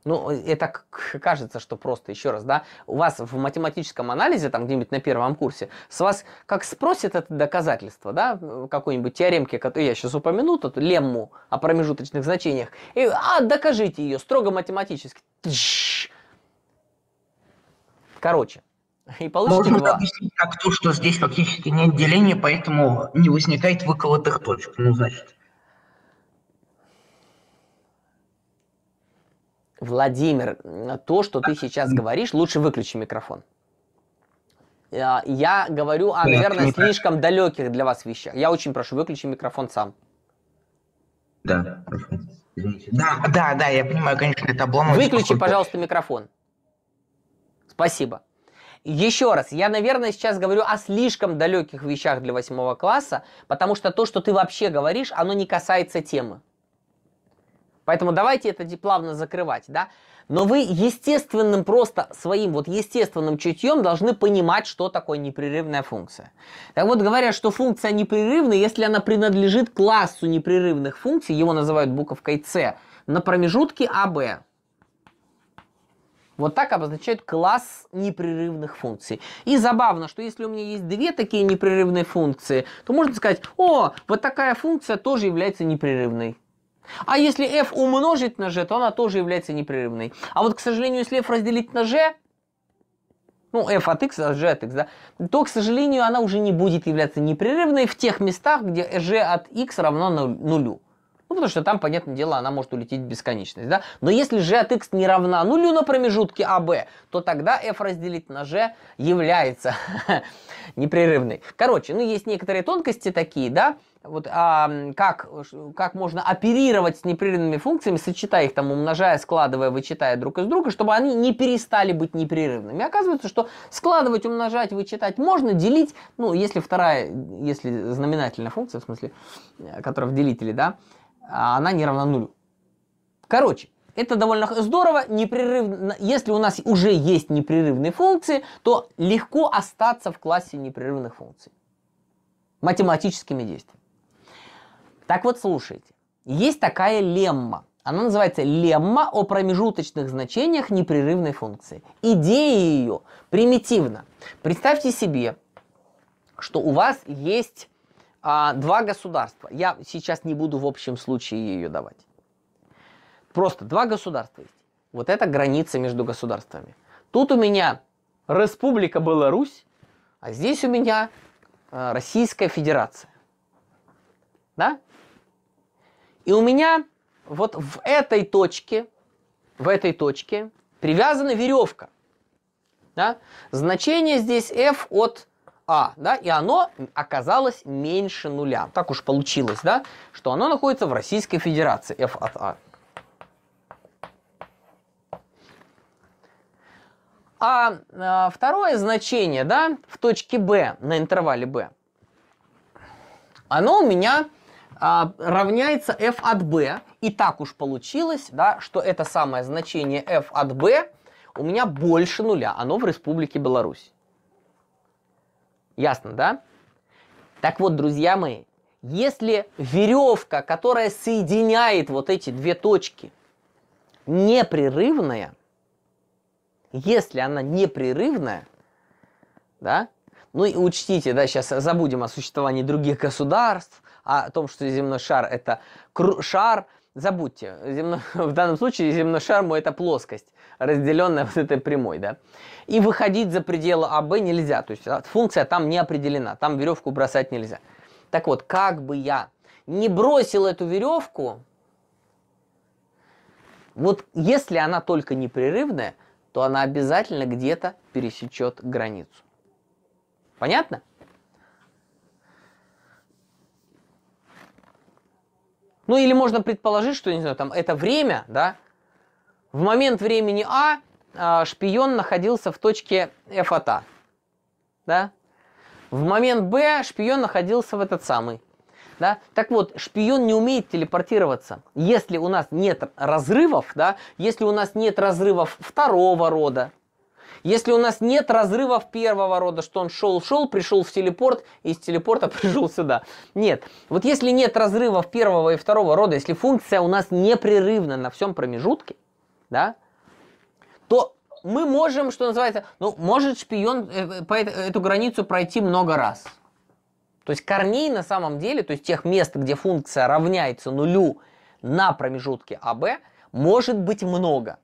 Ну, это кажется, что просто, еще раз, да, у вас в математическом анализе, там где-нибудь на первом курсе, с вас как спросят это доказательство, да, какой-нибудь теоремки, которую я сейчас упомяну, эту лемму о промежуточных значениях, и, а, докажите ее строго математически. Короче, и получите Можно объяснить как то, что здесь фактически нет деления, поэтому не возникает выколотых точек, ну, значит. Владимир, то, что ты сейчас говоришь, лучше выключи микрофон. А, я говорю о, наверное, слишком далеких для вас вещах. Я очень прошу, выключи микрофон сам. Да, Да, да, да, я понимаю, конечно, это обломок. Выключи, пожалуйста, микрофон. Спасибо. Еще раз, я, наверное, сейчас говорю о слишком далеких вещах для восьмого класса, потому что то, что ты вообще говоришь, оно не касается темы. Поэтому давайте это плавно закрывать, да? Но вы естественным просто своим вот естественным чутьем должны понимать, что такое непрерывная функция. Так вот, говорят, что функция непрерывная, если она принадлежит классу непрерывных функций, его называют буковкой С, на промежутке АВ. Вот так обозначают класс непрерывных функций. И забавно, что если у меня есть две такие непрерывные функции, то можно сказать, о, вот такая функция тоже является непрерывной. А если f умножить на g, то она тоже является непрерывной. А вот, к сожалению, если f разделить на g, ну, f от x, а g от x, да, то, к сожалению, она уже не будет являться непрерывной в тех местах, где g от x равно нулю. Ну, потому что там, понятное дело, она может улететь в бесконечность, да? Но если g от x не равна нулю на промежутке AB, а, то тогда f разделить на g является непрерывной. Короче, ну, есть некоторые тонкости такие, да? Вот а, как, как можно оперировать с непрерывными функциями, сочетая их там, умножая, складывая, вычитая друг из друга, чтобы они не перестали быть непрерывными. оказывается, что складывать, умножать, вычитать можно, делить, ну, если вторая, если знаменательная функция, в смысле, э, которая в делителе, да, а она не равна нулю. Короче, это довольно здорово, непрерывно, если у нас уже есть непрерывные функции, то легко остаться в классе непрерывных функций математическими действиями. Так вот, слушайте, есть такая лемма. Она называется лемма о промежуточных значениях непрерывной функции. Идея ее примитивна. Представьте себе, что у вас есть а, два государства. Я сейчас не буду в общем случае ее давать. Просто два государства есть. Вот это граница между государствами. Тут у меня Республика Беларусь, а здесь у меня э, Российская Федерация. Да? И у меня вот в этой точке, в этой точке привязана веревка. Да? Значение здесь f от а, да, и оно оказалось меньше нуля. Так уж получилось, да, что оно находится в Российской Федерации, F от A. А, а второе значение, да, в точке B, на интервале B, оно у меня а, равняется f от b. И так уж получилось, да, что это самое значение f от b у меня больше нуля. Оно в Республике Беларусь. Ясно, да? Так вот, друзья мои, если веревка, которая соединяет вот эти две точки, непрерывная, если она непрерывная, да, ну и учтите, да, сейчас забудем о существовании других государств, о том, что земной шар это шар, забудьте, земно... в данном случае земной шар мой это плоскость разделенная вот этой прямой, да. И выходить за пределы АБ нельзя, то есть функция там не определена, там веревку бросать нельзя. Так вот, как бы я не бросил эту веревку, вот если она только непрерывная, то она обязательно где-то пересечет границу. Понятно? Ну или можно предположить, что, не знаю, там это время, да, в момент времени а, а шпион находился в точке F от А. Да? В момент Б шпион находился в этот самый. Да? Так вот, шпион не умеет телепортироваться. Если у нас нет разрывов, да, если у нас нет разрывов второго рода, если у нас нет разрывов первого рода, что он шел-шел, пришел в телепорт, и из телепорта пришел сюда. Нет. Вот если нет разрывов первого и второго рода, если функция у нас непрерывна на всем промежутке, да, то мы можем, что называется, ну, может шпион э, э, по эту границу пройти много раз. То есть корней на самом деле, то есть тех мест, где функция равняется нулю на промежутке АБ, может быть много.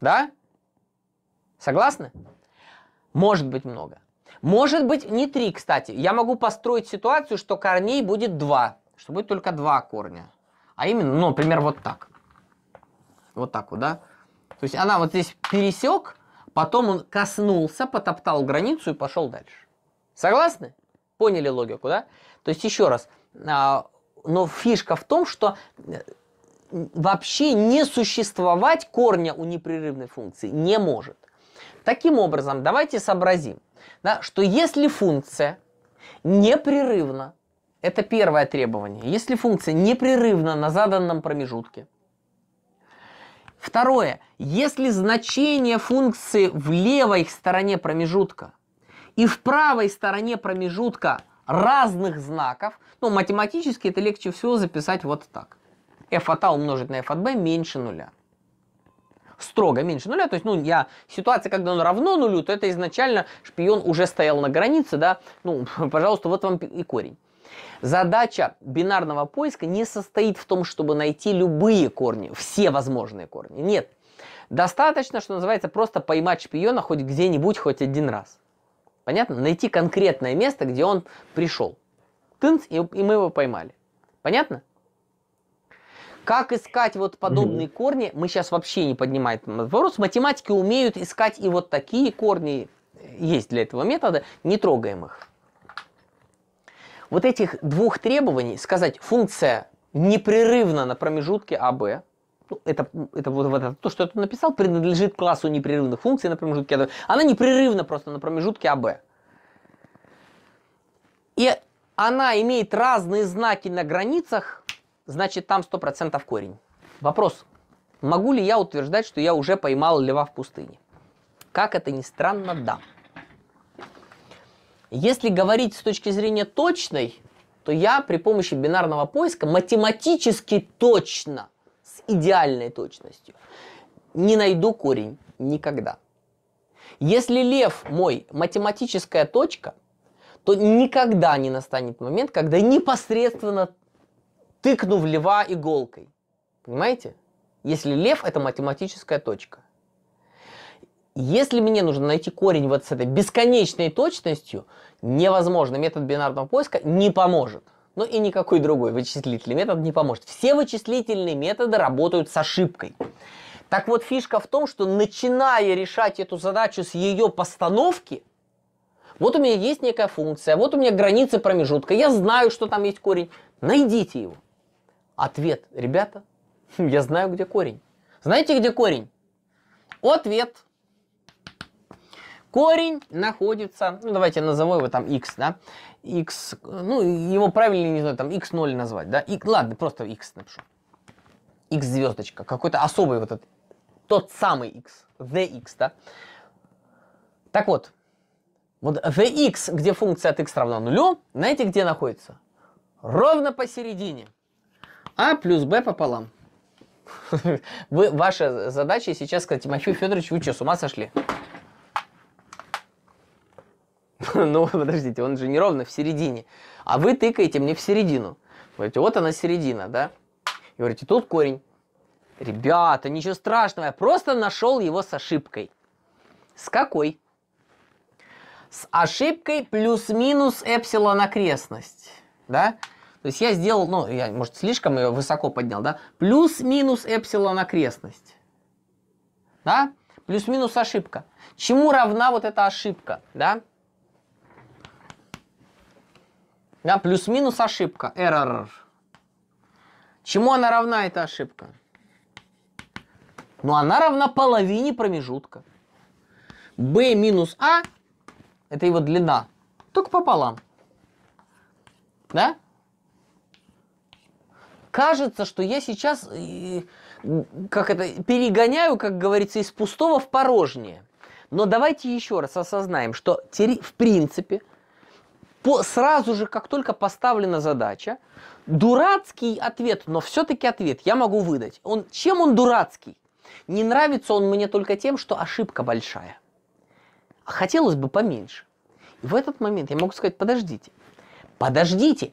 Да? Согласны? Может быть много. Может быть не три, кстати. Я могу построить ситуацию, что корней будет два, что будет только два корня. А именно, ну, например, вот так. Вот так вот, да? То есть она вот здесь пересек, потом он коснулся, потоптал границу и пошел дальше. Согласны? Поняли логику, да? То есть еще раз, а, но фишка в том, что э, вообще не существовать корня у непрерывной функции не может. Таким образом, давайте сообразим, да, что если функция непрерывна, это первое требование, если функция непрерывна на заданном промежутке, Второе. Если значение функции в левой стороне промежутка и в правой стороне промежутка разных знаков, ну, математически это легче всего записать вот так. f от a а умножить на f от b меньше нуля. Строго меньше нуля, то есть, ну, я, ситуация, когда он равно нулю, то это изначально шпион уже стоял на границе, да, ну, пожалуйста, вот вам и корень. Задача бинарного поиска не состоит в том, чтобы найти любые корни, все возможные корни. Нет. Достаточно, что называется, просто поймать шпиона хоть где-нибудь, хоть один раз. Понятно? Найти конкретное место, где он пришел. Тынц, и, мы его поймали. Понятно? Как искать вот подобные mm-hmm. корни, мы сейчас вообще не поднимаем вопрос. Математики умеют искать и вот такие корни, есть для этого метода, не трогаем их вот этих двух требований сказать функция непрерывно на промежутке АБ, ну, это, это вот, вот это, то, что я тут написал, принадлежит классу непрерывных функций на промежутке АБ. Она непрерывна просто на промежутке АБ. И она имеет разные знаки на границах, значит там 100% корень. Вопрос, могу ли я утверждать, что я уже поймал льва в пустыне? Как это ни странно, да. Если говорить с точки зрения точной, то я при помощи бинарного поиска математически точно, с идеальной точностью, не найду корень никогда. Если лев мой математическая точка, то никогда не настанет момент, когда непосредственно тыкну в льва иголкой. Понимаете? Если лев это математическая точка. Если мне нужно найти корень вот с этой бесконечной точностью, невозможно, метод бинарного поиска не поможет. Ну и никакой другой вычислительный метод не поможет. Все вычислительные методы работают с ошибкой. Так вот, фишка в том, что начиная решать эту задачу с ее постановки, вот у меня есть некая функция, вот у меня границы промежутка, я знаю, что там есть корень, найдите его. Ответ, ребята, я знаю, где корень. Знаете, где корень? Ответ – корень находится, ну давайте назову его там x, да, x, ну его правильно не знаю, там x0 назвать, да, и, ладно, просто x напишу. x звездочка, какой-то особый вот этот, тот самый x, the x, да. Так вот, вот vx, где функция от x равна нулю, знаете, где находится? Ровно посередине. а плюс b пополам. Вы, ваша задача сейчас сказать, Тимофею Федорович, вы что, с ума сошли? Ну, подождите, он же не ровно в середине. А вы тыкаете мне в середину. Говорите, вот она середина, да? И говорите, тут корень. Ребята, ничего страшного, я просто нашел его с ошибкой. С какой? С ошибкой плюс-минус эпсилон окрестность, да? То есть я сделал, ну, я, может, слишком ее высоко поднял, да? Плюс-минус эпсилон окрестность, да? Плюс-минус ошибка. Чему равна вот эта ошибка, да? Да? Да, плюс-минус ошибка, error. Чему она равна, эта ошибка? Ну, она равна половине промежутка. b минус a – это его длина, только пополам. Да? Кажется, что я сейчас, э, как это, перегоняю, как говорится, из пустого в порожнее. Но давайте еще раз осознаем, что в принципе – по, сразу же, как только поставлена задача, дурацкий ответ, но все-таки ответ я могу выдать. Он, чем он дурацкий? Не нравится он мне только тем, что ошибка большая. А хотелось бы поменьше. И в этот момент я могу сказать, подождите, подождите,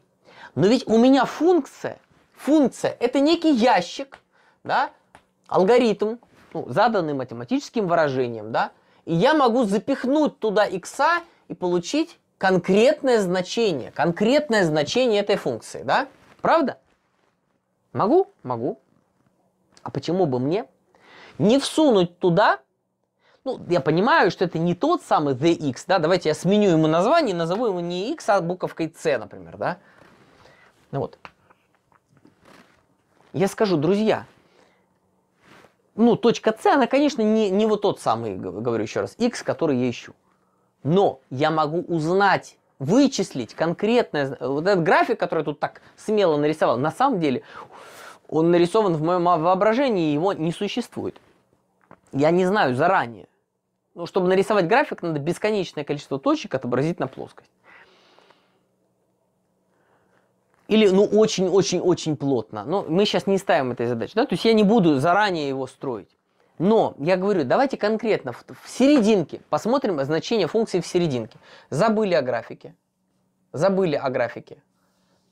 но ведь у меня функция, функция – это некий ящик, да, алгоритм, ну, заданный математическим выражением, да, и я могу запихнуть туда икса и получить конкретное значение, конкретное значение этой функции, да? Правда? Могу? Могу. А почему бы мне не всунуть туда, ну, я понимаю, что это не тот самый the x, да, давайте я сменю ему название и назову его не x, а буковкой c, например, да. Ну вот. Я скажу, друзья, ну, точка c, она, конечно, не, не вот тот самый, говорю еще раз, x, который я ищу. Но я могу узнать, вычислить конкретное... Э, вот этот график, который тут так смело нарисовал, на самом деле он нарисован в моем воображении, и его не существует. Я не знаю заранее. Ну, чтобы нарисовать график, надо бесконечное количество точек отобразить на плоскость. Или, ну, очень-очень-очень плотно. Но мы сейчас не ставим этой задачи. Да? То есть я не буду заранее его строить. Но, я говорю, давайте конкретно в, в серединке посмотрим значение функции в серединке. Забыли о графике. Забыли о графике.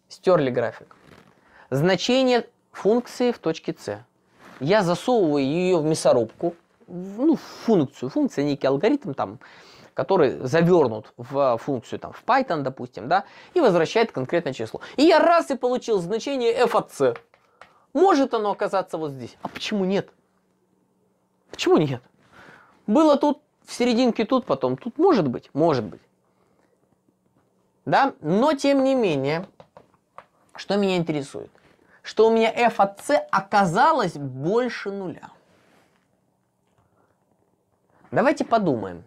Стерли график. Значение функции в точке С. Я засовываю ее в мясорубку, в, ну, в функцию. Функция некий алгоритм там, который завернут в функцию там, в Python, допустим, да, и возвращает конкретное число. И я раз и получил значение f от c. Может оно оказаться вот здесь. А почему нет? Почему нет? Было тут, в серединке тут, потом тут. Может быть, может быть. Да? Но, тем не менее, что меня интересует? Что у меня f от c оказалось больше нуля. Давайте подумаем.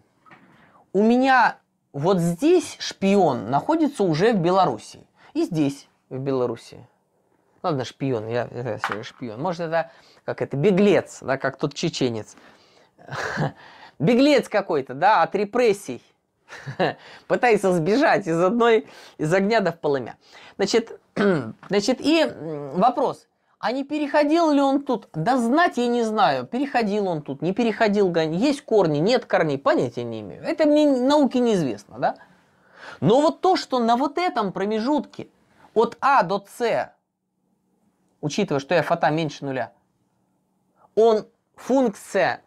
У меня вот здесь шпион находится уже в Белоруссии. И здесь, в Белоруссии. Ладно, ну, шпион, я, я шпион. Может, это как это, беглец, да, как тот чеченец. Беглец какой-то, да, от репрессий. Пытается сбежать из одной, из огня до полымя. Значит, значит, и вопрос, а не переходил ли он тут? Да знать я не знаю, переходил он тут, не переходил, есть корни, нет корней, понятия не имею. Это мне науке неизвестно, да? Но вот то, что на вот этом промежутке от А до С учитывая, что f от а меньше нуля, он функция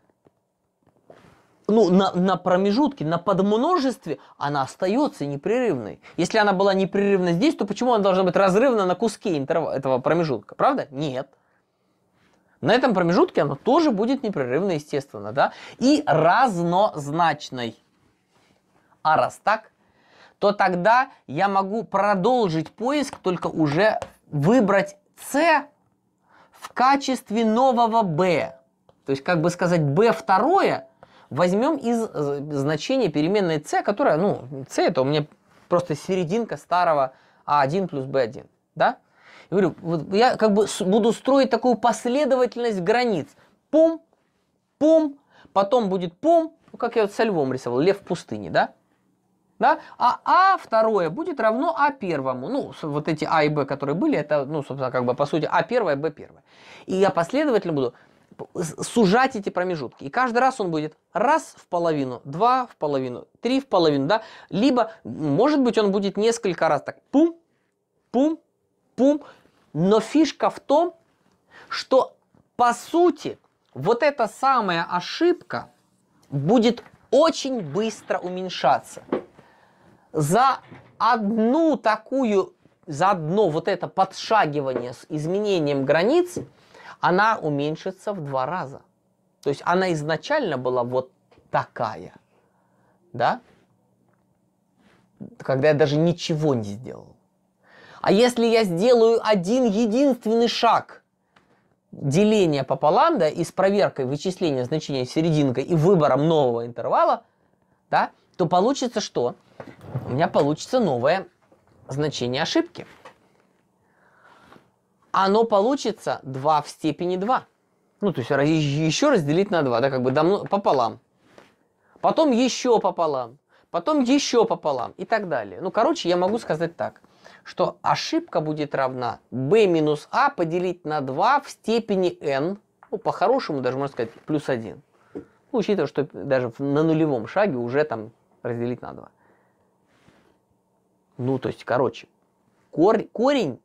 ну, на, на промежутке, на подмножестве, она остается непрерывной. Если она была непрерывна здесь, то почему она должна быть разрывна на куске интерв... этого промежутка? Правда? Нет. На этом промежутке она тоже будет непрерывно, естественно, да? И разнозначной. А раз так, то тогда я могу продолжить поиск, только уже выбрать с в качестве нового b. То есть, как бы сказать, b второе возьмем из э, значения переменной c, которая, ну, c это у меня просто серединка старого a1 а плюс b1, да? Я говорю, вот я как бы буду строить такую последовательность границ. Пум, пум, потом будет пум, ну, как я вот со львом рисовал, лев в пустыне, да? да, а А второе будет равно А первому. Ну, вот эти А и Б, которые были, это, ну, собственно, как бы, по сути, А первое, Б первое. И я последовательно буду сужать эти промежутки. И каждый раз он будет раз в половину, два в половину, три в половину, да, либо, может быть, он будет несколько раз так, пум, пум, пум, но фишка в том, что, по сути, вот эта самая ошибка будет очень быстро уменьшаться за одну такую, за одно вот это подшагивание с изменением границ, она уменьшится в два раза. То есть она изначально была вот такая. Да? Когда я даже ничего не сделал. А если я сделаю один единственный шаг деления пополам, да, и с проверкой вычисления значения серединкой и выбором нового интервала, да, то получится что? у меня получится новое значение ошибки. Оно получится 2 в степени 2. Ну, то есть еще разделить на 2, да, как бы пополам. Потом еще пополам. Потом еще пополам и так далее. Ну, короче, я могу сказать так, что ошибка будет равна b минус a поделить на 2 в степени n. Ну, по-хорошему даже можно сказать плюс 1. Ну, учитывая, что даже на нулевом шаге уже там разделить на 2. Ну, то есть, короче, кор корень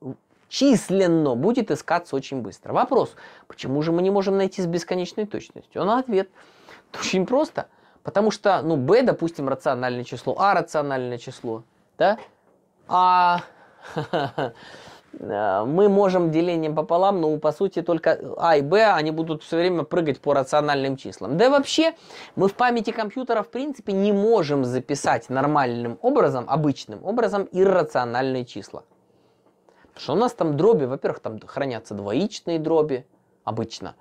численно будет искаться очень быстро. Вопрос, почему же мы не можем найти с бесконечной точностью? На ну, ответ очень просто. Потому что, ну, b, допустим, рациональное число, а рациональное число, да? А Э, мы можем делением пополам, но по сути только А и Б, они будут все время прыгать по рациональным числам. Да и вообще, мы в памяти компьютера в принципе не можем записать нормальным образом, обычным образом, иррациональные числа. Потому что у нас там дроби, во-первых, там хранятся двоичные дроби, обычно.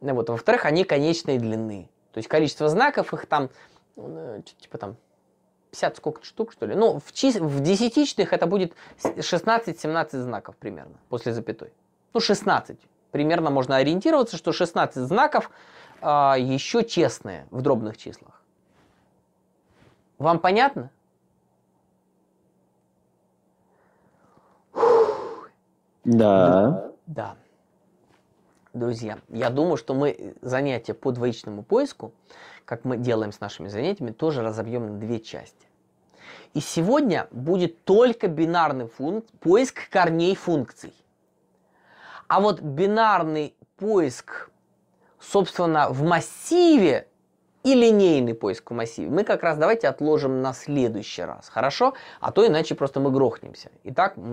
Ну вот, во-вторых, они конечной длины. То есть количество знаков их там, э, типа там 50 сколько штук, что ли? Ну, в, чис... в десятичных это будет 16-17 знаков примерно после запятой. Ну, 16. Примерно можно ориентироваться, что 16 знаков э, а, еще честные в дробных числах. Вам понятно? Да. Да. Друзья, я думаю, что мы занятие по двоичному поиску как мы делаем с нашими занятиями, тоже разобьем на две части. И сегодня будет только бинарный функ... поиск корней функций. А вот бинарный поиск, собственно, в массиве и линейный поиск в массиве мы как раз давайте отложим на следующий раз, хорошо? А то иначе просто мы грохнемся. Итак, так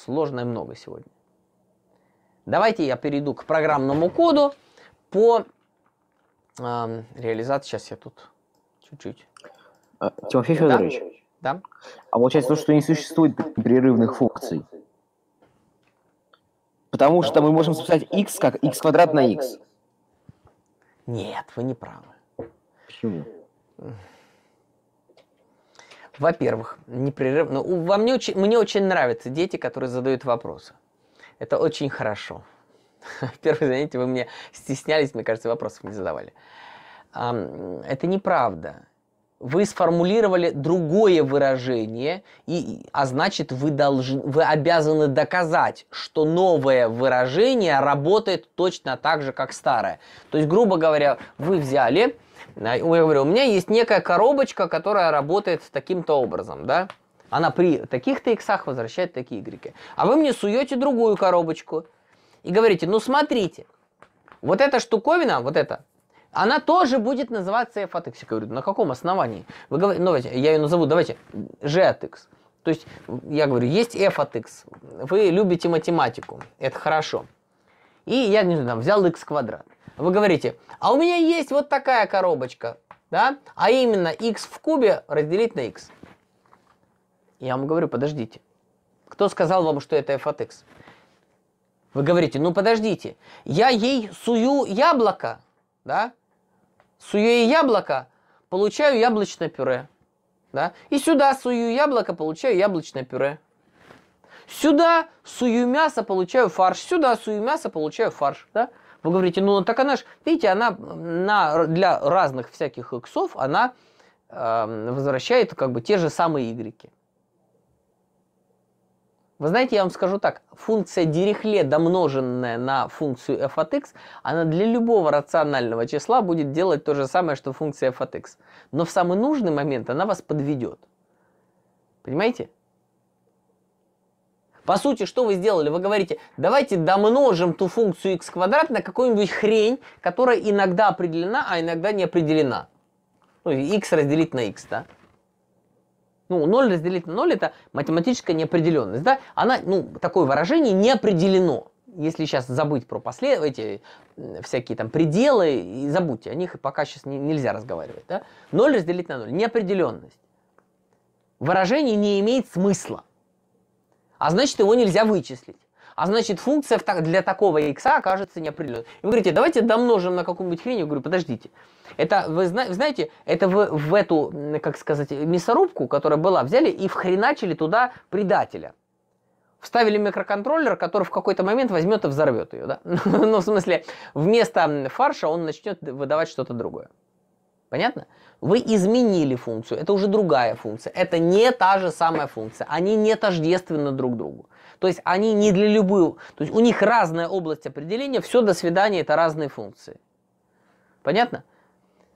сложно и много сегодня. Давайте я перейду к программному коду по эм, Сейчас я тут чуть-чуть. А, Тимофей Федорович. Да? А получается то, что не существует непрерывных функций. Потому что мы можем записать x как x квадрат на x. Нет, вы не правы. Почему? Во-первых, непрерывно. Ну, во мне, очень, мне очень нравятся дети, которые задают вопросы. Это очень хорошо. Первое занятие вы мне стеснялись, мне кажется, вопросов не задавали. Это неправда. Вы сформулировали другое выражение, и, а значит, вы, должны, вы обязаны доказать, что новое выражение работает точно так же, как старое. То есть, грубо говоря, вы взяли, а, я говорю, у меня есть некая коробочка, которая работает таким-то образом, да? Она при таких-то иксах возвращает такие игреки. А вы мне суете другую коробочку, и говорите, ну смотрите, вот эта штуковина, вот эта, она тоже будет называться f от x. Я говорю, на каком основании? Вы говорите, ну, давайте, я ее назову, давайте, g от x. То есть, я говорю, есть f от x. Вы любите математику, это хорошо. И я, не знаю, там, взял x квадрат. Вы говорите, а у меня есть вот такая коробочка, да? А именно x в кубе разделить на x. Я вам говорю, подождите. Кто сказал вам, что это f от x? Вы говорите, ну подождите, я ей сую яблоко, да? Сую ей яблоко, получаю яблочное пюре, да? И сюда сую яблоко, получаю яблочное пюре. Сюда сую мясо, получаю фарш. Сюда сую мясо, получаю фарш, да? Вы говорите, ну так она же, видите, она на, для разных всяких иксов, она э, возвращает как бы те же самые игреки. Вы знаете, я вам скажу так, функция Дирихле, домноженная на функцию f от x, она для любого рационального числа будет делать то же самое, что функция f от x. Но в самый нужный момент она вас подведет. Понимаете? По сути, что вы сделали? Вы говорите, давайте домножим ту функцию x квадрат на какую-нибудь хрень, которая иногда определена, а иногда не определена. Ну, x разделить на x, да? Ну, 0 разделить на 0 – это математическая неопределенность, да? Она, ну, такое выражение не определено. Если сейчас забыть про послед... эти всякие там пределы, и забудьте о них, и пока сейчас не, нельзя разговаривать, да? 0 разделить на 0 – неопределенность. Выражение не имеет смысла. А значит, его нельзя вычислить а значит функция для такого x окажется неопределенной. И вы говорите, давайте домножим на какую-нибудь хрень. Я говорю, подождите. Это, вы знаете, это вы в эту, как сказать, мясорубку, которая была, взяли и вхреначили туда предателя вставили микроконтроллер, который в какой-то момент возьмет и взорвет ее, да? ну, в смысле, вместо фарша он начнет выдавать что-то другое. Понятно? Вы изменили функцию, это уже другая функция. Это не та же самая функция, они не тождественны друг другу. То есть они не для любых, то есть у них разная область определения, все, до свидания, это разные функции. Понятно?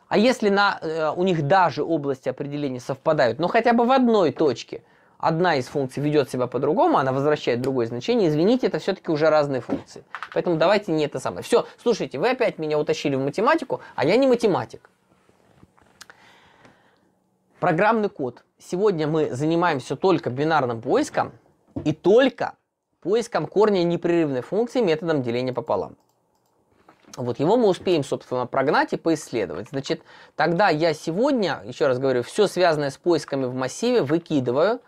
А если на, э, у них даже области определения совпадают, но хотя бы в одной точке, одна из функций ведет себя по-другому, она возвращает другое значение, извините, это все-таки уже разные функции. Поэтому давайте не это самое. Все, слушайте, вы опять меня утащили в математику, а я не математик. Программный код. Сегодня мы занимаемся только бинарным поиском, и только поиском корня непрерывной функции методом деления пополам. Вот его мы успеем, собственно, прогнать и поисследовать. Значит, тогда я сегодня, еще раз говорю, все связанное с поисками в массиве выкидываю.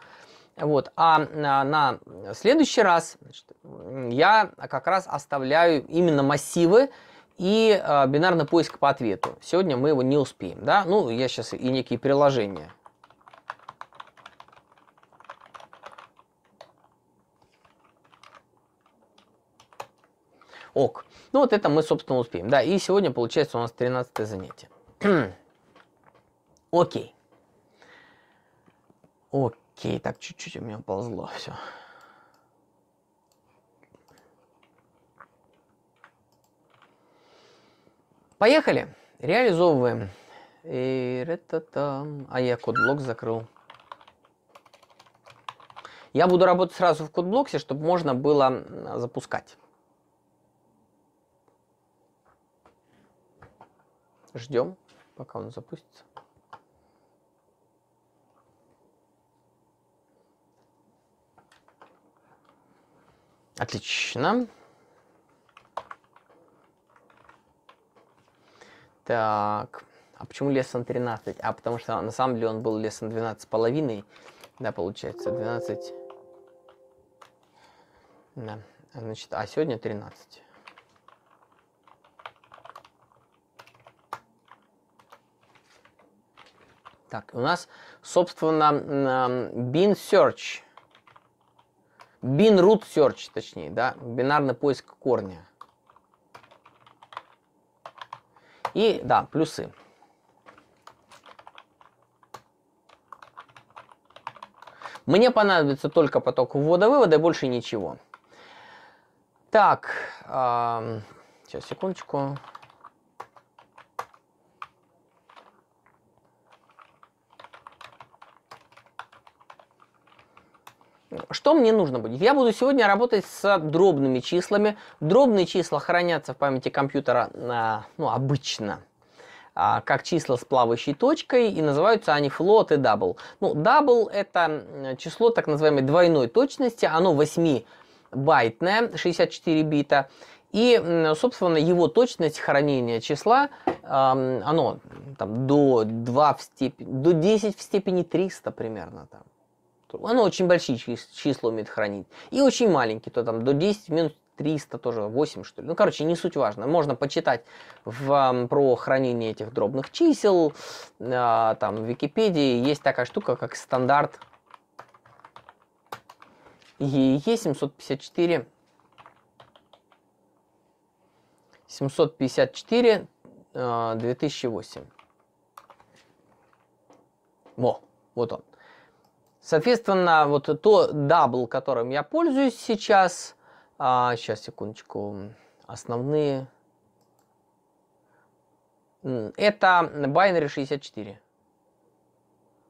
Вот, а на, на следующий раз значит, я как раз оставляю именно массивы и э, бинарный поиск по ответу. Сегодня мы его не успеем, да? Ну, я сейчас и некие приложения Ок. Ну вот это мы, собственно, успеем. Да, и сегодня получается у нас 13 занятие. Окей. Окей, так чуть-чуть у меня ползло все. Поехали. Реализовываем. И это там. А я код-блок закрыл. Я буду работать сразу в код-блоксе, чтобы можно было запускать. Ждем, пока он запустится. Отлично. Так, а почему лесом 13? А потому что на самом деле он был лесом 12 с половиной. Да, получается, 12. Да. Значит, а сегодня 13. Так, у нас, собственно, bin search. Bin root search, точнее, да, бинарный поиск корня. И, да, плюсы. Мне понадобится только поток ввода-вывода, и больше ничего. Так, э, сейчас, секундочку. Что мне нужно будет? Я буду сегодня работать с дробными числами. Дробные числа хранятся в памяти компьютера а, ну, обычно а, как числа с плавающей точкой, и называются они float и double. Ну, double – это число так называемой двойной точности, оно 8-байтное, 64 бита, и, собственно, его точность хранения числа, а, оно там, до, 2 в степени, до 10 в степени 300 примерно там. Оно очень большие числа умеет хранить. И очень маленькие, то там до 10 минус 300, тоже 8 что ли. Ну, короче, не суть важно. Можно почитать в, про хранение этих дробных чисел. Э, там в Википедии есть такая штука, как стандарт EE 754. 754 2008. Во, вот он. Соответственно, вот то дабл, которым я пользуюсь сейчас, а, сейчас, секундочку, основные, это Binary 64.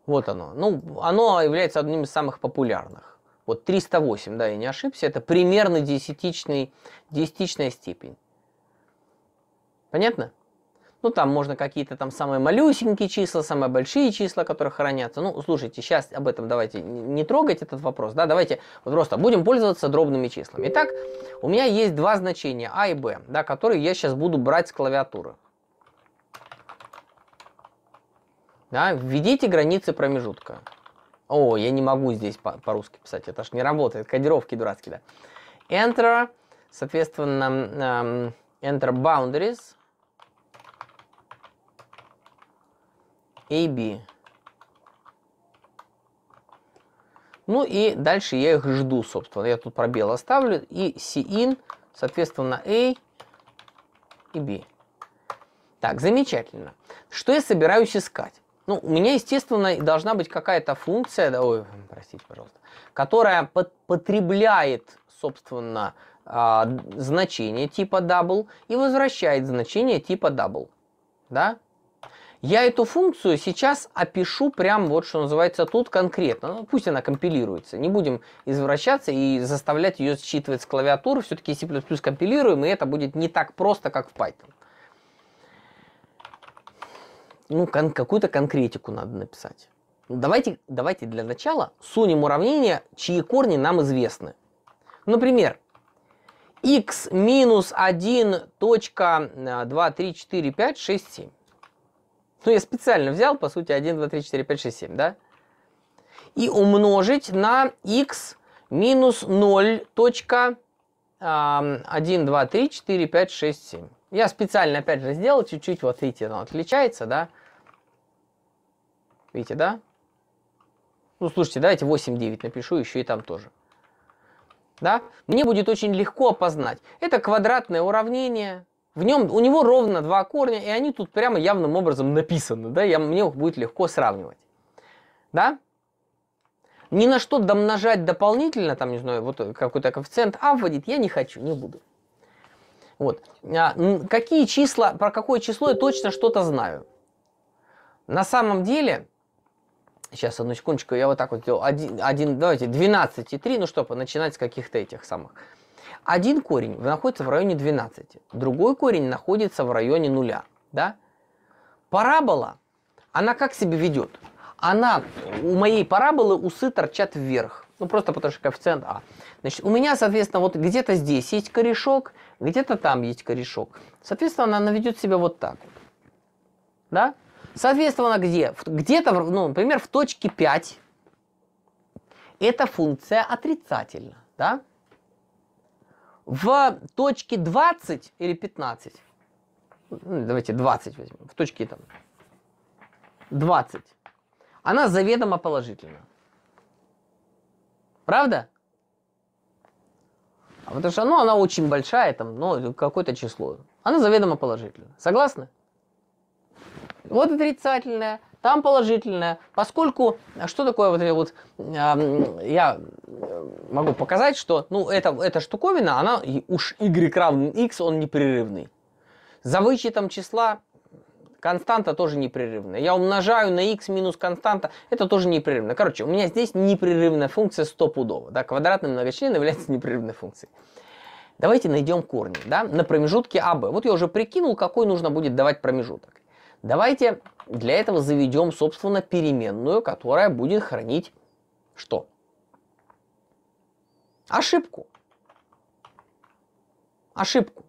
Вот оно. Ну, оно является одним из самых популярных. Вот 308, да, я не ошибся, это примерно десятичный, десятичная степень. Понятно? Ну, там можно какие-то там самые малюсенькие числа, самые большие числа, которые хранятся. Ну, слушайте, сейчас об этом давайте не трогать этот вопрос, да, давайте просто будем пользоваться дробными числами. Итак, у меня есть два значения, а и b, да, которые я сейчас буду брать с клавиатуры. Да, введите границы промежутка. О, я не могу здесь по-русски по писать, это ж не работает, кодировки дурацкие, да. Enter, соответственно, эм, Enter Boundaries – AB. Ну и дальше я их жду, собственно. Я тут пробел оставлю. И Cin, соответственно, A и B. Так, замечательно. Что я собираюсь искать? Ну, у меня, естественно, должна быть какая-то функция, да, ой, простите, пожалуйста, которая под, потребляет, собственно, э, значение типа double и возвращает значение типа double. Да? Я эту функцию сейчас опишу прям вот, что называется, тут конкретно. Ну, пусть она компилируется. Не будем извращаться и заставлять ее считывать с клавиатуры. Все-таки C++ компилируем, и это будет не так просто, как в Python. Ну, кон какую-то конкретику надо написать. Давайте, давайте для начала сунем уравнение, чьи корни нам известны. Например, x минус точка 1.23456,7. А, ну, я специально взял, по сути, 1, 2, 3, 4, 5, 6, 7, да? И умножить на x минус 0.1, 2, 3, 4, 5, 6, 7. Я специально, опять же, сделал чуть-чуть, вот видите, оно отличается, да? Видите, да? Ну, слушайте, давайте 8, 9 напишу, еще и там тоже. Да? Мне будет очень легко опознать. Это квадратное уравнение, в нем, у него ровно два корня, и они тут прямо явным образом написаны, да, я, мне их будет легко сравнивать. Да? Ни на что домножать дополнительно, там, не знаю, вот какой-то коэффициент А вводить я не хочу, не буду. Вот. А, какие числа, про какое число я точно что-то знаю. На самом деле, сейчас одну секундочку, я вот так вот сделал, один, один, давайте, 12 и 3, ну чтобы начинать с каких-то этих самых. Один корень находится в районе 12, другой корень находится в районе нуля. Да? Парабола, она как себя ведет? Она, у моей параболы усы торчат вверх. Ну, просто потому что коэффициент А. Значит, у меня, соответственно, вот где-то здесь есть корешок, где-то там есть корешок. Соответственно, она ведет себя вот так Да? Соответственно, где? Где-то, ну, например, в точке 5 эта функция отрицательна. Да? В точке 20 или 15, ну, давайте 20 возьмем, в точке там 20, она заведомо положительна. Правда? А потому что ну, она очень большая, там, ну, какое-то число. Она заведомо положительна. Согласны? Вот отрицательная там положительная, поскольку а, что такое вот, это вот э, я могу показать, что ну, это эта штуковина, она уж y равен x, он непрерывный. За вычетом числа константа тоже непрерывная. Я умножаю на x минус константа, это тоже непрерывно. Короче, у меня здесь непрерывная функция стопудово. Да, квадратный многочлен является непрерывной функцией. Давайте найдем корни да, на промежутке АБ. Вот я уже прикинул, какой нужно будет давать промежуток. Давайте для этого заведем, собственно, переменную, которая будет хранить что? Ошибку. Ошибку.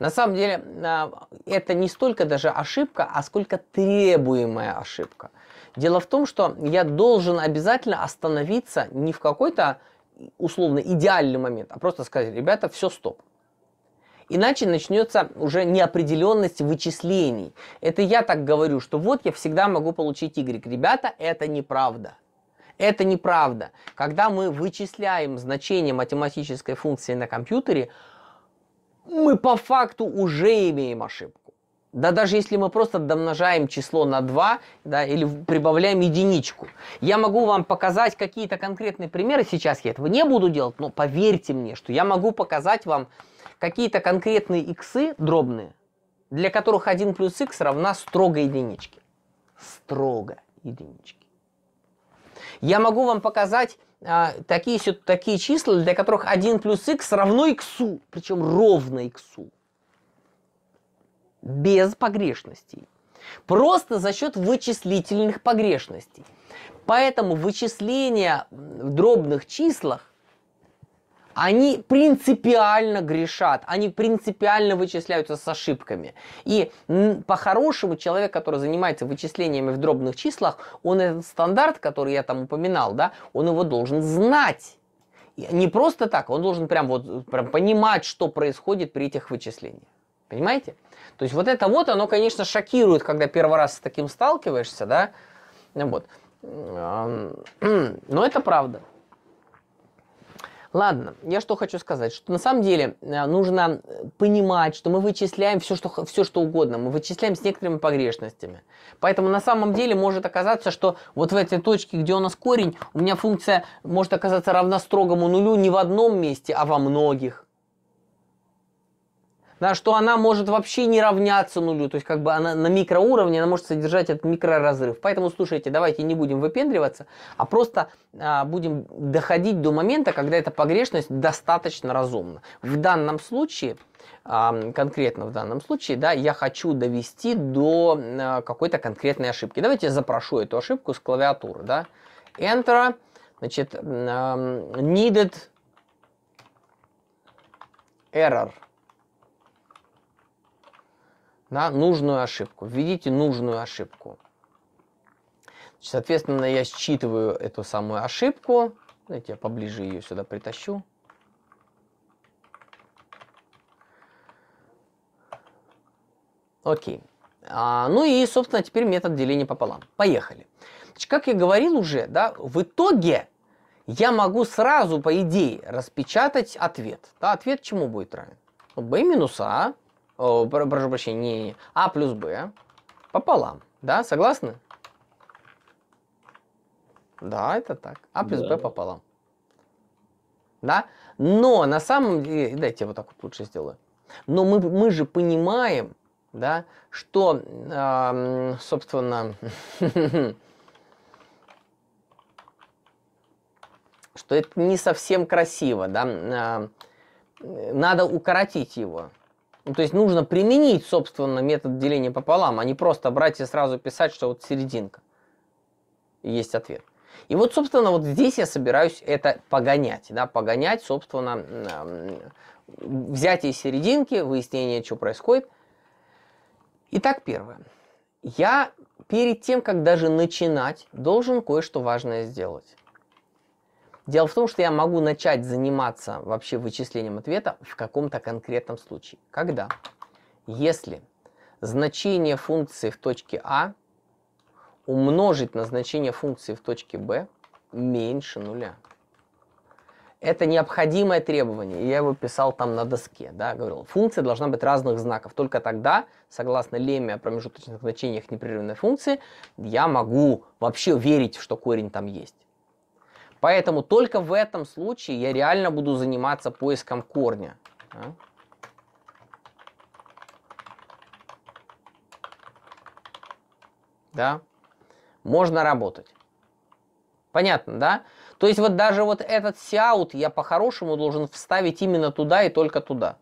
На самом деле, а, это не столько даже ошибка, а сколько требуемая ошибка. Дело в том, что я должен обязательно остановиться не в какой-то условно идеальный момент, а просто сказать, ребята, все, стоп. Иначе начнется уже неопределенность вычислений. Это я так говорю, что вот я всегда могу получить Y. Ребята, это неправда. Это неправда. Когда мы вычисляем значение математической функции на компьютере, мы по факту уже имеем ошибку. Да даже если мы просто домножаем число на 2, да, или прибавляем единичку. Я могу вам показать какие-то конкретные примеры, сейчас я этого не буду делать, но поверьте мне, что я могу показать вам какие-то конкретные иксы дробные, для которых 1 плюс x равна строго единичке. Строго единичке. Я могу вам показать а, такие, такие числа, для которых 1 плюс x равно иксу, причем ровно иксу, Без погрешностей. Просто за счет вычислительных погрешностей. Поэтому вычисления в дробных числах они принципиально грешат, они принципиально вычисляются с ошибками. И по-хорошему человек, который занимается вычислениями в дробных числах, он этот стандарт, который я там упоминал, да, он его должен знать. Не просто так, он должен прям вот прям понимать, что происходит при этих вычислениях. Понимаете? То есть вот это вот, оно, конечно, шокирует, когда первый раз с таким сталкиваешься, да? Вот. А, но это правда. Ладно, я что хочу сказать, что на самом деле э, нужно э, понимать, что мы вычисляем все что, все, что угодно, мы вычисляем с некоторыми погрешностями. Поэтому на самом деле может оказаться, что вот в этой точке, где у нас корень, у меня функция может оказаться равна строгому нулю не в одном месте, а во многих да, что она может вообще не равняться нулю, то есть как бы она на микроуровне, она может содержать этот микроразрыв. Поэтому, слушайте, давайте не будем выпендриваться, а просто а, будем доходить до момента, когда эта погрешность достаточно разумна. В данном случае, а, конкретно в данном случае, да, я хочу довести до а, какой-то конкретной ошибки. Давайте я запрошу эту ошибку с клавиатуры, да. Enter, значит, needed error – на нужную ошибку. Введите нужную ошибку. Соответственно, я считываю эту самую ошибку. Давайте я поближе ее сюда притащу. Окей. А, ну и, собственно, теперь метод деления пополам. Поехали. Значит, как я говорил уже, да, в итоге я могу сразу, по идее, распечатать ответ. Да, ответ чему будет равен? Ну, b минус а о, прошу прощения, не, не, А плюс Б пополам, да, согласны? Да, это так. А плюс да. Б пополам. Да? Но на самом деле, дайте я вот так вот лучше сделаю. Но мы, мы же понимаем, да, что, э, собственно, что это не совсем красиво, да, а, надо укоротить его. Ну, то есть нужно применить, собственно, метод деления пополам, а не просто брать и сразу писать, что вот серединка. И есть ответ. И вот, собственно, вот здесь я собираюсь это погонять. Да, погонять, собственно, взятие серединки, выяснение, что происходит. Итак, первое. Я перед тем, как даже начинать, должен кое-что важное сделать. Дело в том, что я могу начать заниматься вообще вычислением ответа в каком-то конкретном случае. Когда? Если значение функции в точке А умножить на значение функции в точке Б меньше нуля. Это необходимое требование. Я его писал там на доске. Да, говорил, функция должна быть разных знаков. Только тогда, согласно лемме о промежуточных значениях непрерывной функции, я могу вообще верить, что корень там есть. Поэтому только в этом случае я реально буду заниматься поиском корня. Да? Можно работать. Понятно, да? То есть вот даже вот этот сиаут я по-хорошему должен вставить именно туда и только туда.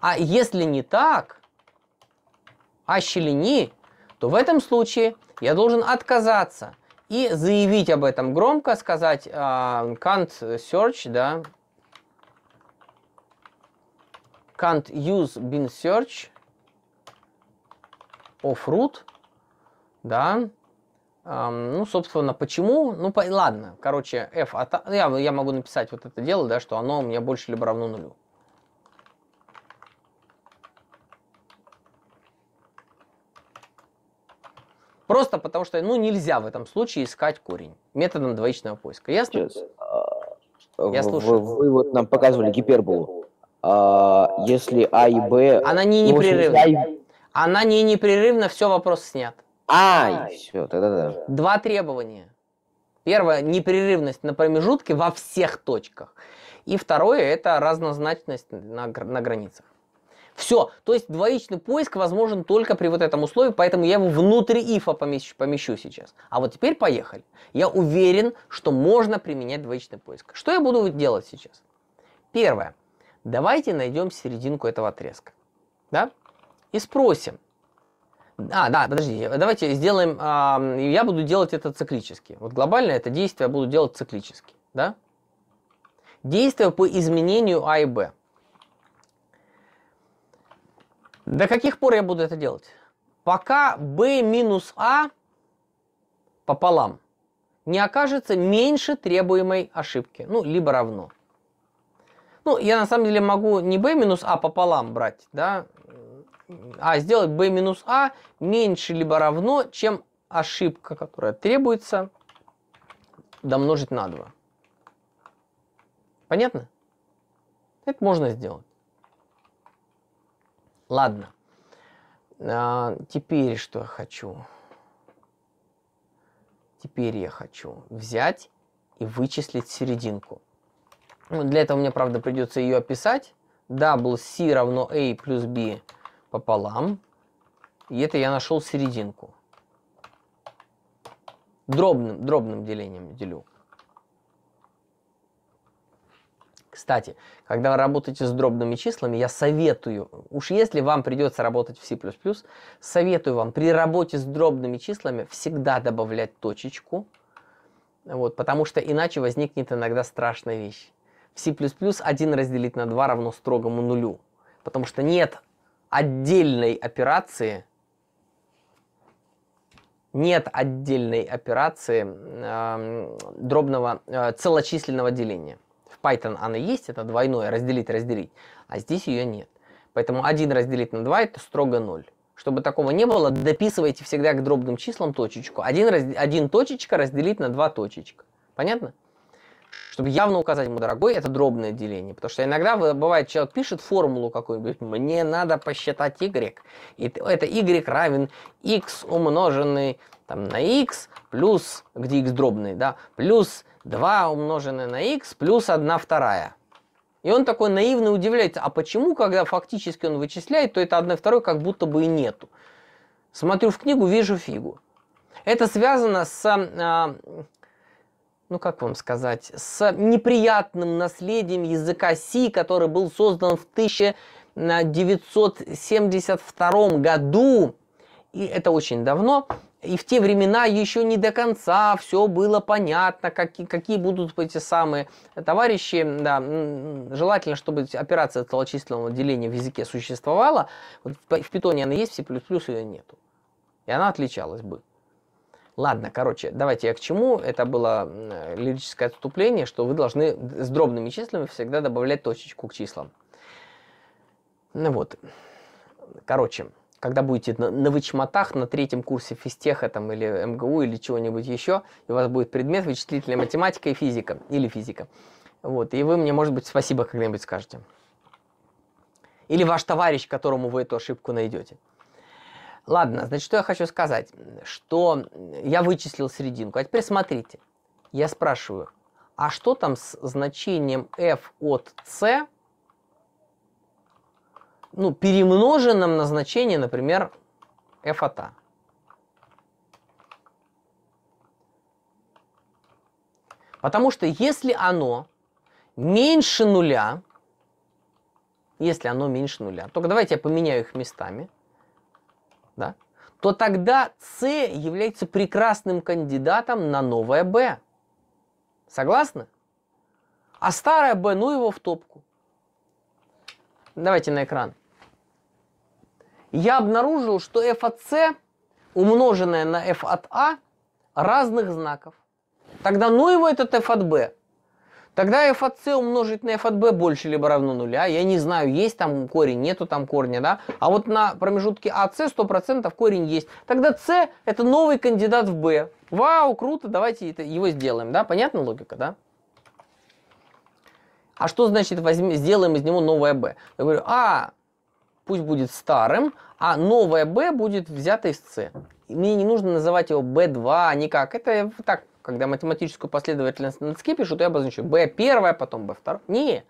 А если не так, а щелени, то в этом случае я должен отказаться – и заявить об этом громко, сказать э, can't search, да, can't use bin search of root, да, эм, ну, собственно, почему, ну, по, ладно, короче, f, а, я, я могу написать вот это дело, да, что оно у меня больше либо равно нулю. Просто потому что, ну, нельзя в этом случае искать корень методом двоичного поиска. Ясно? Сейчас. А, Я слушаю. Вы, вы вот нам показывали гиперболу. А, если А и Б... Она не ну, непрерывна. А и... Она не непрерывна, все, вопрос снят. А, и все, тогда да. Два требования. Первое, непрерывность на промежутке во всех точках. И второе, это разнозначность на, на границах. Все. То есть двоичный поиск возможен только при вот этом условии, поэтому я его внутри ифа помещу, помещу сейчас. А вот теперь поехали. Я уверен, что можно применять двоичный поиск. Что я буду делать сейчас? Первое. Давайте найдем серединку этого отрезка. Да? И спросим. А, да, подождите, давайте сделаем, э, я буду делать это циклически. Вот глобально это действие я буду делать циклически, да? Действие по изменению А и Б. До каких пор я буду это делать? Пока b минус a пополам не окажется меньше требуемой ошибки, ну, либо равно. Ну, я на самом деле могу не b минус a пополам брать, да, а сделать b минус a меньше либо равно, чем ошибка, которая требуется, домножить на 2. Понятно? Это можно сделать. Ладно. А, теперь что я хочу? Теперь я хочу взять и вычислить серединку. Ну, для этого мне, правда, придется ее описать. Wc равно a плюс b пополам. И это я нашел серединку. Дробным, дробным делением делю. Кстати, когда вы работаете с дробными числами, я советую, уж если вам придется работать в C++, советую вам при работе с дробными числами всегда добавлять точечку, вот, потому что иначе возникнет иногда страшная вещь. В C++ 1 разделить на 2 равно строгому нулю, потому что нет отдельной операции, нет отдельной операции э, дробного э, целочисленного деления. В Python она есть, это двойное, разделить, разделить, а здесь ее нет. Поэтому 1 разделить на 2 это строго 0. Чтобы такого не было, дописывайте всегда к дробным числам точечку. 1, раз... 1 точечка разделить на 2 точечка. Понятно? Чтобы явно указать ему, дорогой, это дробное деление. Потому что иногда бывает, человек пишет формулу какую-нибудь, мне надо посчитать y. И это y равен x умноженный там, на x плюс, где x дробный, да, плюс 2 умноженное на x плюс 1 вторая. И он такой наивный удивляется, а почему, когда фактически он вычисляет, то это 1 второй как будто бы и нету. Смотрю в книгу, вижу фигу. Это связано с, а, ну как вам сказать, с неприятным наследием языка Си, который был создан в 1972 году и это очень давно, и в те времена еще не до конца все было понятно, какие какие будут эти самые товарищи. Да, желательно, чтобы операция целочисленного деления в языке существовала. Вот в питоне она есть, все плюс-плюс ее нету. И она отличалась бы. Ладно, короче, давайте я к чему. Это было лирическое отступление, что вы должны с дробными числами всегда добавлять точечку к числам. Ну вот, короче, когда будете на, на вычмотах на третьем курсе физтеха там, или МГУ или чего-нибудь еще, и у вас будет предмет вычислительная математика и физика, или физика. Вот, и вы мне, может быть, спасибо когда-нибудь скажете. Или ваш товарищ, которому вы эту ошибку найдете. Ладно, значит, что я хочу сказать, что я вычислил серединку. А теперь смотрите, я спрашиваю, а что там с значением f от c ну, перемноженном на значение, например, f от a. Потому что если оно меньше нуля, если оно меньше нуля, только давайте я поменяю их местами, да, то тогда c является прекрасным кандидатом на новое b. Согласны? А старое b, ну его в топку. Давайте на экран я обнаружил, что f от c, умноженное на f от a, разных знаков. Тогда ну его этот f от b. Тогда f от c умножить на f от b больше либо равно нуля. Я не знаю, есть там корень, нету там корня, да? А вот на промежутке ac а 100% корень есть. Тогда c это новый кандидат в b. Вау, круто, давайте это, его сделаем, да? Понятна логика, да? А что значит возьми, сделаем из него новое b? Я говорю, а, пусть будет старым, а новое B будет взято из C. мне не нужно называть его B2 никак. Это так, когда математическую последовательность на доске пишу, то я обозначу B1, потом B2. Не.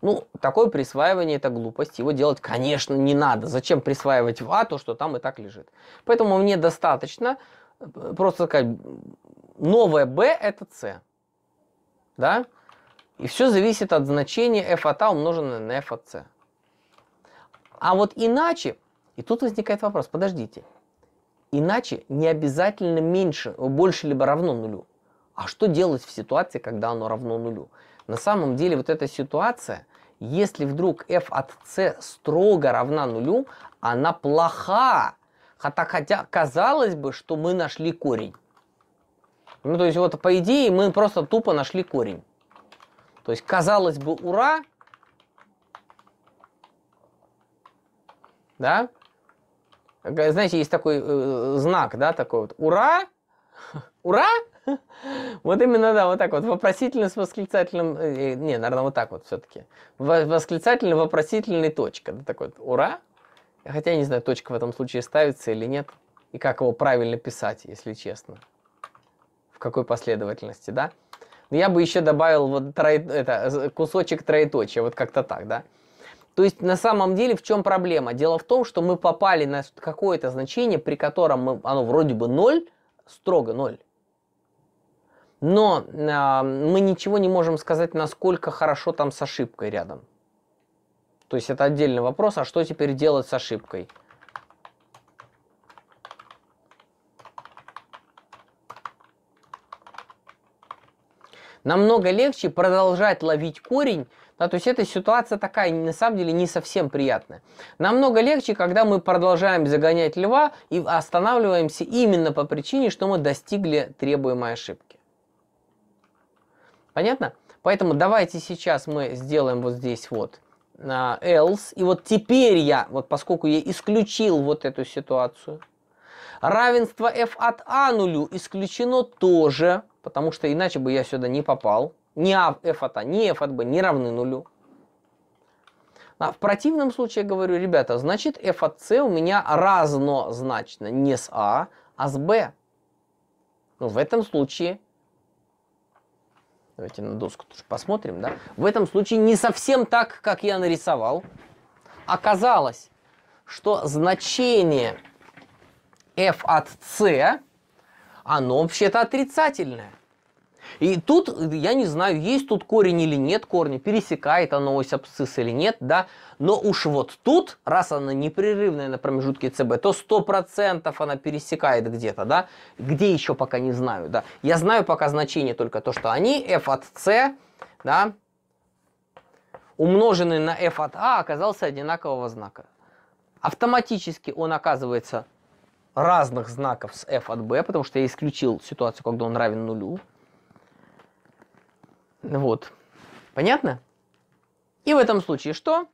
Ну, такое присваивание – это глупость. Его делать, конечно, не надо. Зачем присваивать в А то, что там и так лежит? Поэтому мне достаточно э, просто сказать, новое B – это C. Да? И все зависит от значения f от А умноженное на f от C. А вот иначе, и тут возникает вопрос, подождите, иначе не обязательно меньше, больше либо равно нулю. А что делать в ситуации, когда оно равно нулю? На самом деле вот эта ситуация, если вдруг f от c строго равна нулю, она плоха. Хотя, хотя казалось бы, что мы нашли корень. Ну, то есть вот по идее мы просто тупо нашли корень. То есть казалось бы ура, да? Знаете, есть такой э, знак, да, такой вот «Ура!» «Ура!» Вот именно, да, вот так вот. Вопросительный с восклицательным... Э, э не, наверное, вот так вот все-таки. Восклицательный, вопросительный, точка. Да, такой вот «Ура!» Хотя я не знаю, точка в этом случае ставится или нет. И как его правильно писать, если честно. В какой последовательности, да? Но я бы еще добавил вот трое, это, кусочек троеточия, вот как-то так, да? То есть на самом деле в чем проблема? Дело в том, что мы попали на какое-то значение, при котором мы, оно вроде бы ноль, строго ноль, Но э, мы ничего не можем сказать, насколько хорошо там с ошибкой рядом. То есть это отдельный вопрос, а что теперь делать с ошибкой? Намного легче продолжать ловить корень да, то есть эта ситуация такая, на самом деле, не совсем приятная. Намного легче, когда мы продолжаем загонять льва и останавливаемся именно по причине, что мы достигли требуемой ошибки. Понятно? Поэтому давайте сейчас мы сделаем вот здесь вот uh, else. И вот теперь я, вот поскольку я исключил вот эту ситуацию, равенство f от а нулю исключено тоже, потому что иначе бы я сюда не попал ни f а, от a, а, ни f от b не равны нулю. А в противном случае я говорю, ребята, значит f от c у меня разнозначно не с a, а, а с b. Ну, в этом случае Давайте на доску тоже посмотрим, да? В этом случае не совсем так, как я нарисовал. Оказалось, что значение f от c, оно вообще-то отрицательное. И тут, я не знаю, есть тут корень или нет корня, пересекает оно ось абсцисс или нет, да, но уж вот тут, раз она непрерывная на промежутке ЦБ, то 100% она пересекает где-то, да, где еще пока не знаю, да. Я знаю пока значение только то, что они f от c, да, умноженный на f от a а оказался одинакового знака. Автоматически он оказывается разных знаков с f от b, потому что я исключил ситуацию, когда он равен нулю. Вот. Понятно? И в этом случае что?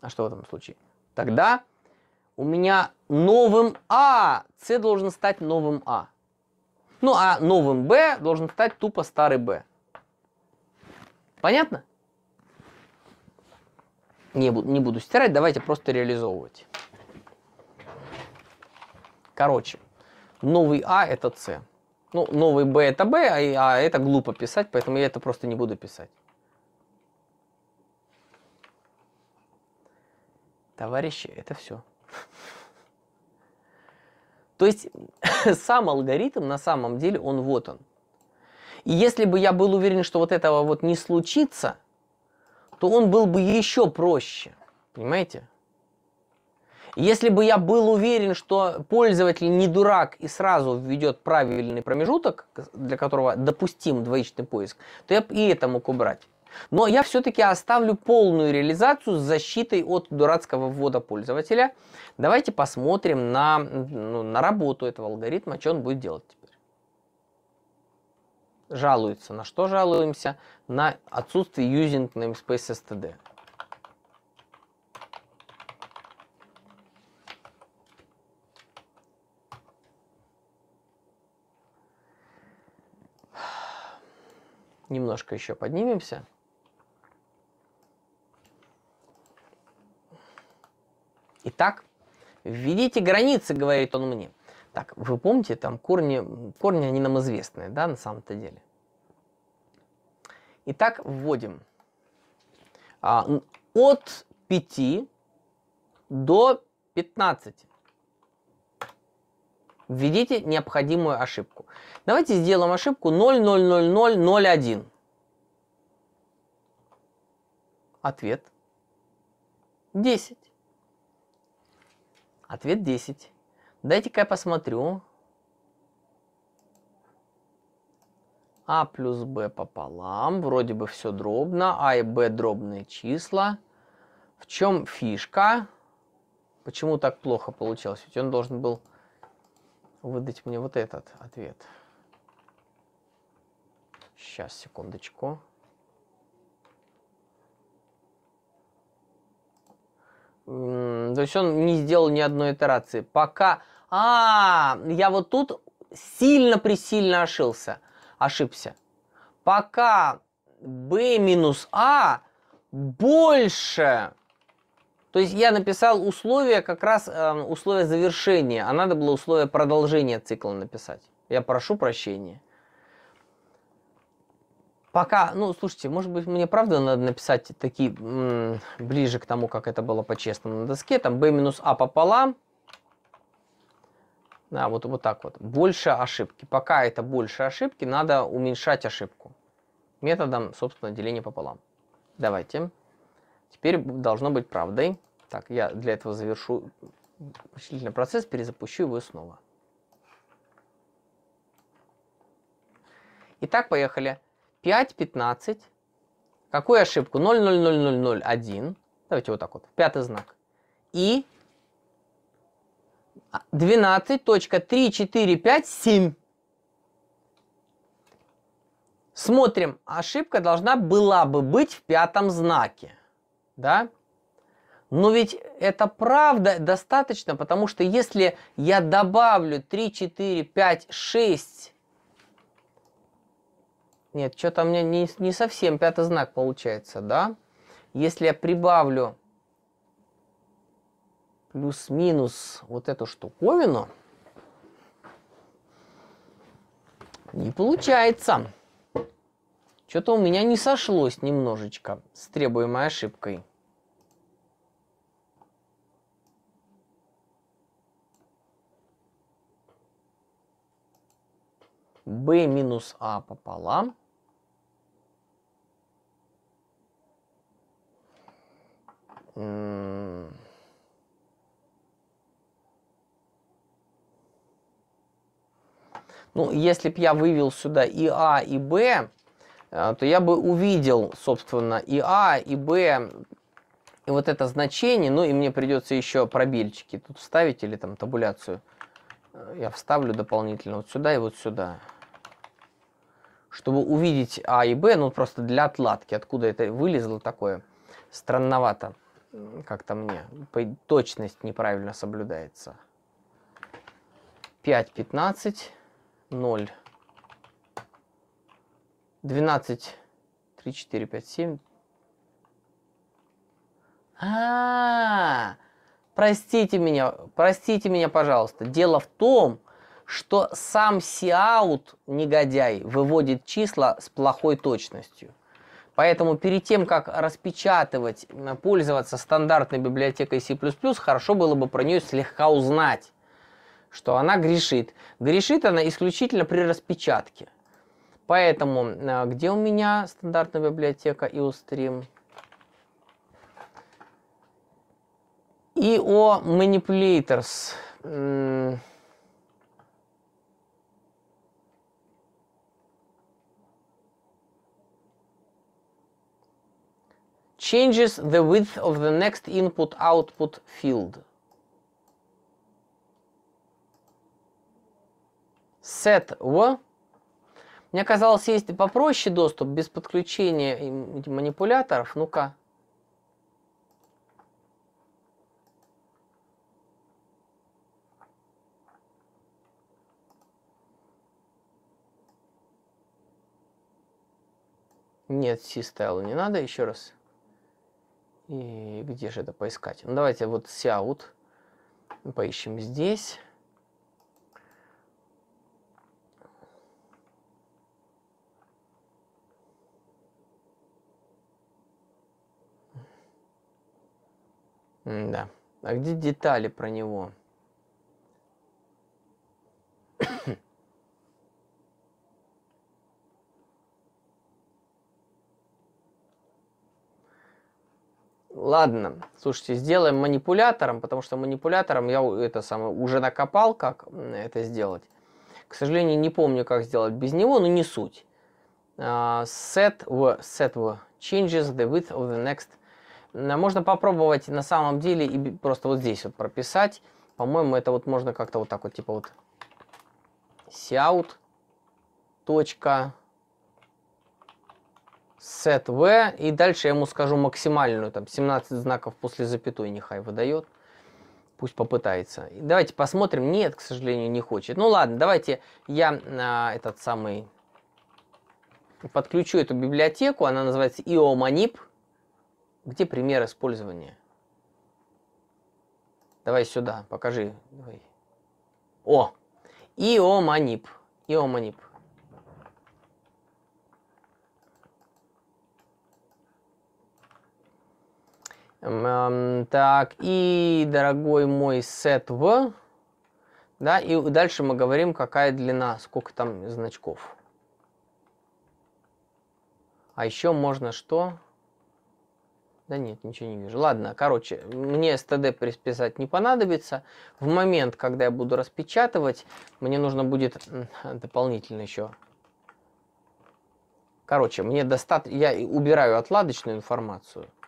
А что в этом случае? Тогда у меня новым А. С должен стать новым А. Ну, а новым Б должен стать тупо старый Б. Понятно? Не, буду, не буду стирать, давайте просто реализовывать. Короче, новый А это С. Ну, новый b это b, а, а это глупо писать, поэтому я это просто не буду писать. Товарищи, это все. То есть сам алгоритм на самом деле он вот он. И если бы я был уверен, что вот этого вот не случится, то он был бы еще проще. Понимаете? Если бы я был уверен, что пользователь не дурак и сразу введет правильный промежуток, для которого допустим двоичный поиск, то я бы и это мог убрать. Но я все-таки оставлю полную реализацию с защитой от дурацкого ввода пользователя. Давайте посмотрим на, ну, на работу этого алгоритма, что он будет делать теперь. Жалуется. На что жалуемся? На отсутствие using namespace std. Немножко еще поднимемся. Итак, введите границы, говорит он мне. Так, вы помните, там корни, корни они нам известны, да, на самом-то деле. Итак, вводим а, от 5 до 15 введите необходимую ошибку. Давайте сделаем ошибку 000001. Ответ 10. Ответ 10. Дайте-ка я посмотрю. А плюс Б пополам. Вроде бы все дробно. А и Б дробные числа. В чем фишка? Почему так плохо получалось? Ведь он должен был выдать мне вот этот ответ. Сейчас, секундочку. То есть он не сделал ни одной итерации. Пока... А, -а, -а я вот тут сильно-пресильно ошибся. Ошибся. Пока b минус a больше то есть я написал условия, как раз э, условия завершения, а надо было условия продолжения цикла написать. Я прошу прощения. Пока, ну, слушайте, может быть, мне правда надо написать такие, м, ближе к тому, как это было по-честному на доске, там, b минус a пополам. Да, вот, вот так вот. Больше ошибки. Пока это больше ошибки, надо уменьшать ошибку методом, собственно, деления пополам. Давайте. Теперь должно быть правдой. Так, я для этого завершу вычислительный процесс, перезапущу его снова. Итак, поехали. 5, 15. Какую ошибку? 00001. Давайте вот так вот. Пятый знак. И 12.3457. Смотрим, ошибка должна была бы быть в пятом знаке да? Но ведь это правда достаточно, потому что если я добавлю 3, 4, 5, 6... Нет, что-то у меня не, не совсем пятый знак получается, да? Если я прибавлю плюс-минус вот эту штуковину, не получается. Что-то у меня не сошлось немножечко с требуемой ошибкой. b минус a а пополам. Ну, если бы я вывел сюда и А, и Б, э, то я бы увидел, собственно, и А, и Б, и вот это значение. Ну, и мне придется еще пробельчики тут вставить или там табуляцию. Э, я вставлю дополнительно вот сюда и вот сюда чтобы увидеть А и Б, ну просто для отладки, откуда это вылезло такое. Странновато как-то мне. Точность неправильно соблюдается. 5, 15, 0, 12, 3, 4, 5, 7. А, -а, а Простите меня, простите меня, пожалуйста. Дело в том, что сам Сиаут, негодяй, выводит числа с плохой точностью. Поэтому перед тем, как распечатывать, пользоваться стандартной библиотекой C++, хорошо было бы про нее слегка узнать, что она грешит. Грешит она исключительно при распечатке. Поэтому, а, где у меня стандартная библиотека IOStream? IO Manipulators. changes the width of the next input-output field. Set в. Мне казалось, есть попроще доступ без подключения манипуляторов. Ну-ка. Нет, C-стайл не надо, еще раз. И где же это поискать? Ну, давайте вот Сяут поищем здесь. да. А где детали про него? Ладно, слушайте, сделаем манипулятором, потому что манипулятором я это самое уже накопал, как это сделать. К сожалению, не помню, как сделать без него, но не суть. Uh, set в set в changes the width of the next. Можно попробовать на самом деле и просто вот здесь вот прописать. По-моему, это вот можно как-то вот так вот, типа вот Сяут. Точка set v, и дальше я ему скажу максимальную, там, 17 знаков после запятой нехай выдает. Пусть попытается. давайте посмотрим. Нет, к сожалению, не хочет. Ну ладно, давайте я а, этот самый подключу эту библиотеку. Она называется iomanip. Где пример использования? Давай сюда, покажи. Давай. О, iomanip. iomanip. Эм, эм, так, и дорогой мой сет в. Да, и дальше мы говорим, какая длина, сколько там значков. А еще можно что? Да нет, ничего не вижу. Ладно, короче, мне STD присписать не понадобится. В момент, когда я буду распечатывать, мне нужно будет дополнительно еще... Короче, мне достаточно... Я убираю отладочную информацию –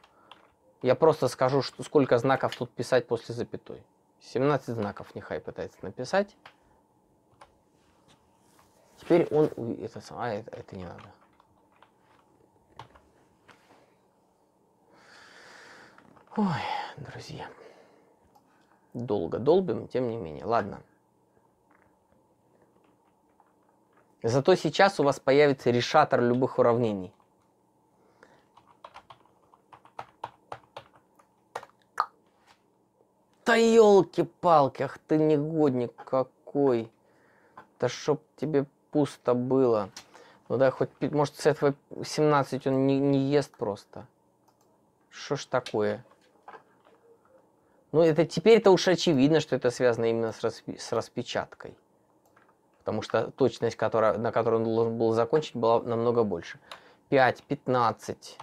я просто скажу, что, сколько знаков тут писать после запятой. 17 знаков нехай пытается написать. Теперь он... Это, а, это, это не надо. Ой, друзья. Долго долбим, тем не менее. Ладно. Зато сейчас у вас появится решатор любых уравнений. Да елки-палки, ах ты негодник какой. Да чтоб тебе пусто было. Ну да, хоть, может, с этого 17 он не, не ест просто. Что ж такое? Ну, это теперь-то уж очевидно, что это связано именно с, расп... с распечаткой. Потому что точность, которая, на которую он должен был закончить, была намного больше. 5, 15.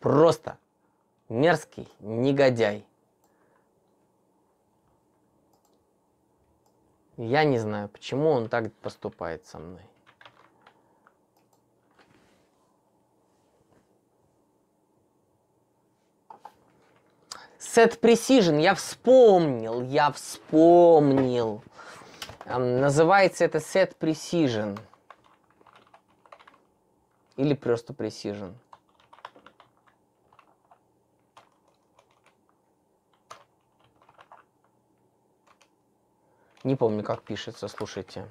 Просто мерзкий негодяй. Я не знаю, почему он так поступает со мной. Сет Precision, я вспомнил, я вспомнил. Эм, называется это Set Precision. Или просто Precision. Не помню, как пишется, слушайте.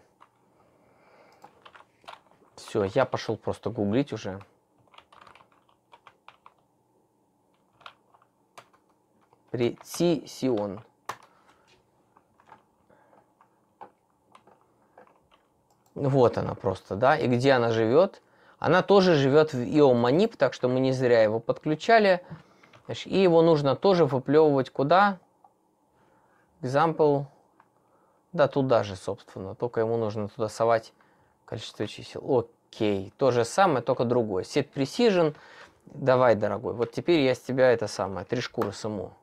Все, я пошел просто гуглить уже. Прецисион. Вот она просто, да, и где она живет. Она тоже живет в Иоманип, так что мы не зря его подключали. И его нужно тоже выплевывать куда? Example да, туда же, собственно. Только ему нужно туда совать количество чисел. Окей. То же самое, только другое. Сет Precision. Давай, дорогой. Вот теперь я с тебя это самое. Три шкуры саму.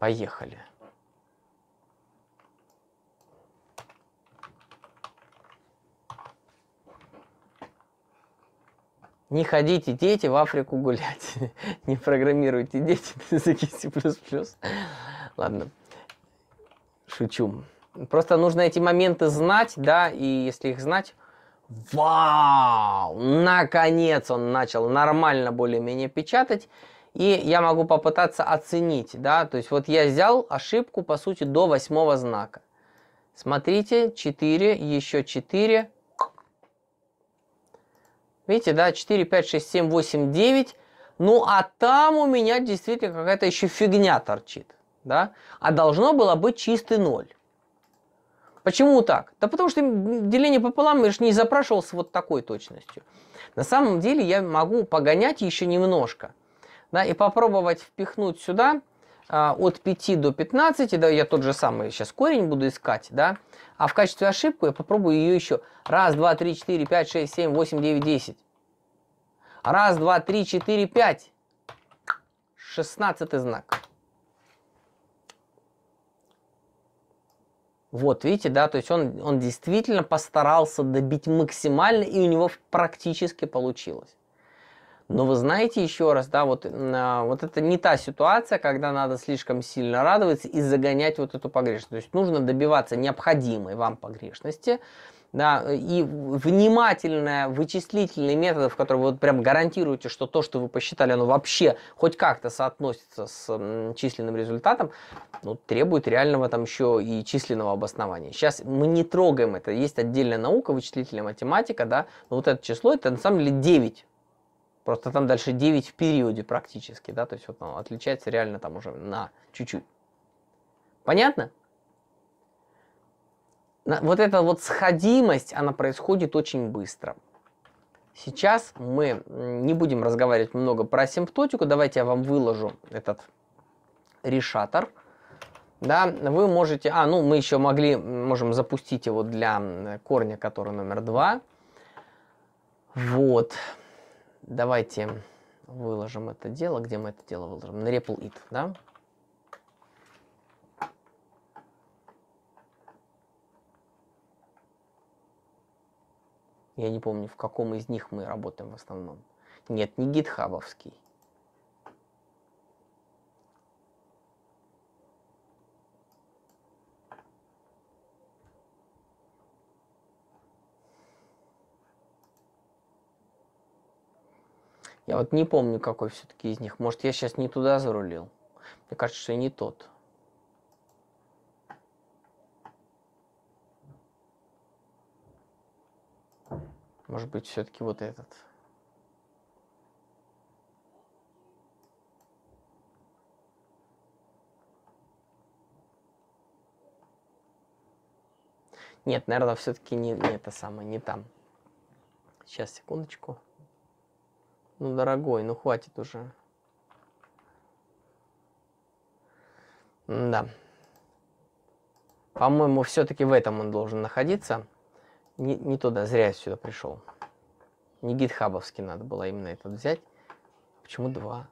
Поехали. Не ходите, дети, в Африку гулять. Не программируйте, дети, на языке C++. Ладно. Шучу. Просто нужно эти моменты знать, да, и если их знать, вау, наконец он начал нормально более-менее печатать, и я могу попытаться оценить, да, то есть вот я взял ошибку, по сути, до восьмого знака. Смотрите, 4, еще 4. Видите, да, 4, 5, 6, 7, 8, 9. Ну, а там у меня действительно какая-то еще фигня торчит да, а должно было быть чистый ноль. Почему так? Да потому что деление пополам я же не запрашивался вот такой точностью. На самом деле я могу погонять еще немножко да, и попробовать впихнуть сюда а, от 5 до 15, да, я тот же самый сейчас корень буду искать, да, а в качестве ошибки я попробую ее еще раз, два, три, четыре, пять, шесть, семь, восемь, девять, десять. Раз, два, три, четыре, пять. Шестнадцатый знак. Вот, видите, да, то есть он, он действительно постарался добить максимально, и у него практически получилось. Но вы знаете еще раз, да, вот, а, вот это не та ситуация, когда надо слишком сильно радоваться и загонять вот эту погрешность. То есть нужно добиваться необходимой вам погрешности, да, и внимательное вычислительные методы, в которые вы вот прям гарантируете, что то, что вы посчитали, оно вообще хоть как-то соотносится с численным результатом, ну, требует реального там еще и численного обоснования. Сейчас мы не трогаем это, есть отдельная наука, вычислительная математика, да, но вот это число, это на самом деле 9 Просто там дальше 9 в периоде практически, да, то есть вот оно отличается реально там уже на чуть-чуть. Понятно? вот эта вот сходимость, она происходит очень быстро. Сейчас мы не будем разговаривать много про симптотику. Давайте я вам выложу этот решатор. Да, вы можете... А, ну, мы еще могли, можем запустить его для корня, который номер два. Вот. Давайте выложим это дело. Где мы это дело выложим? На RepLit, да? Я не помню, в каком из них мы работаем в основном. Нет, не гитхабовский. Я вот не помню, какой все-таки из них. Может, я сейчас не туда зарулил. Мне кажется, что и не тот. Может быть, все-таки вот этот. Нет, наверное, все-таки не, не это самое, не там. Сейчас, секундочку. Ну, дорогой, ну хватит уже. Да. По-моему, все-таки в этом он должен находиться. Не, не туда, зря я сюда пришел. Не гитхабовский надо было а именно этот взять. Почему два?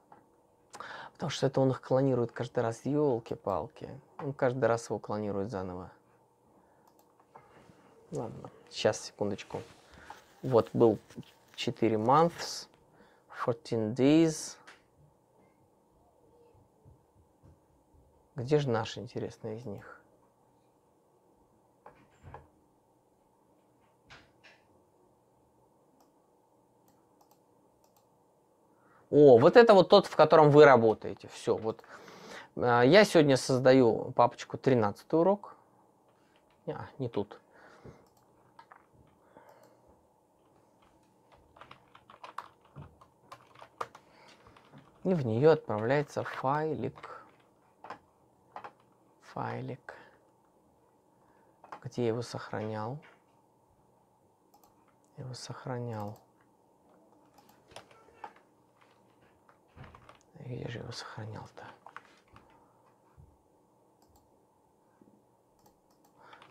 Потому что это он их клонирует каждый раз, елки-палки. Он каждый раз его клонирует заново. Ладно, сейчас, секундочку. Вот был 4 months, 14 days. Где же наш интересный из них? О, вот это вот тот, в котором вы работаете. Все, вот. А, я сегодня создаю папочку 13 урок. А, не тут. И в нее отправляется файлик. Файлик. Где я его сохранял? Я его сохранял. Я же его сохранял-то.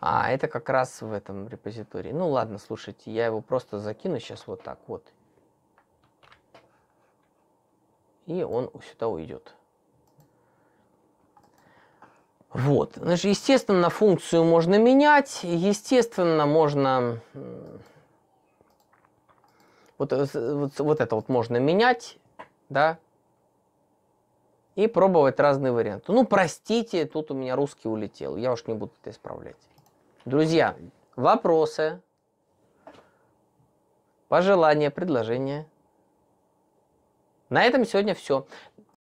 А, это как раз в этом репозитории. Ну ладно, слушайте, я его просто закину сейчас вот так вот. И он сюда уйдет. Вот. Значит, естественно, функцию можно менять. Естественно, можно... Вот, э, вот, вот это вот можно менять, да и пробовать разные варианты. Ну, простите, тут у меня русский улетел, я уж не буду это исправлять. Друзья, вопросы, пожелания, предложения. На этом сегодня все.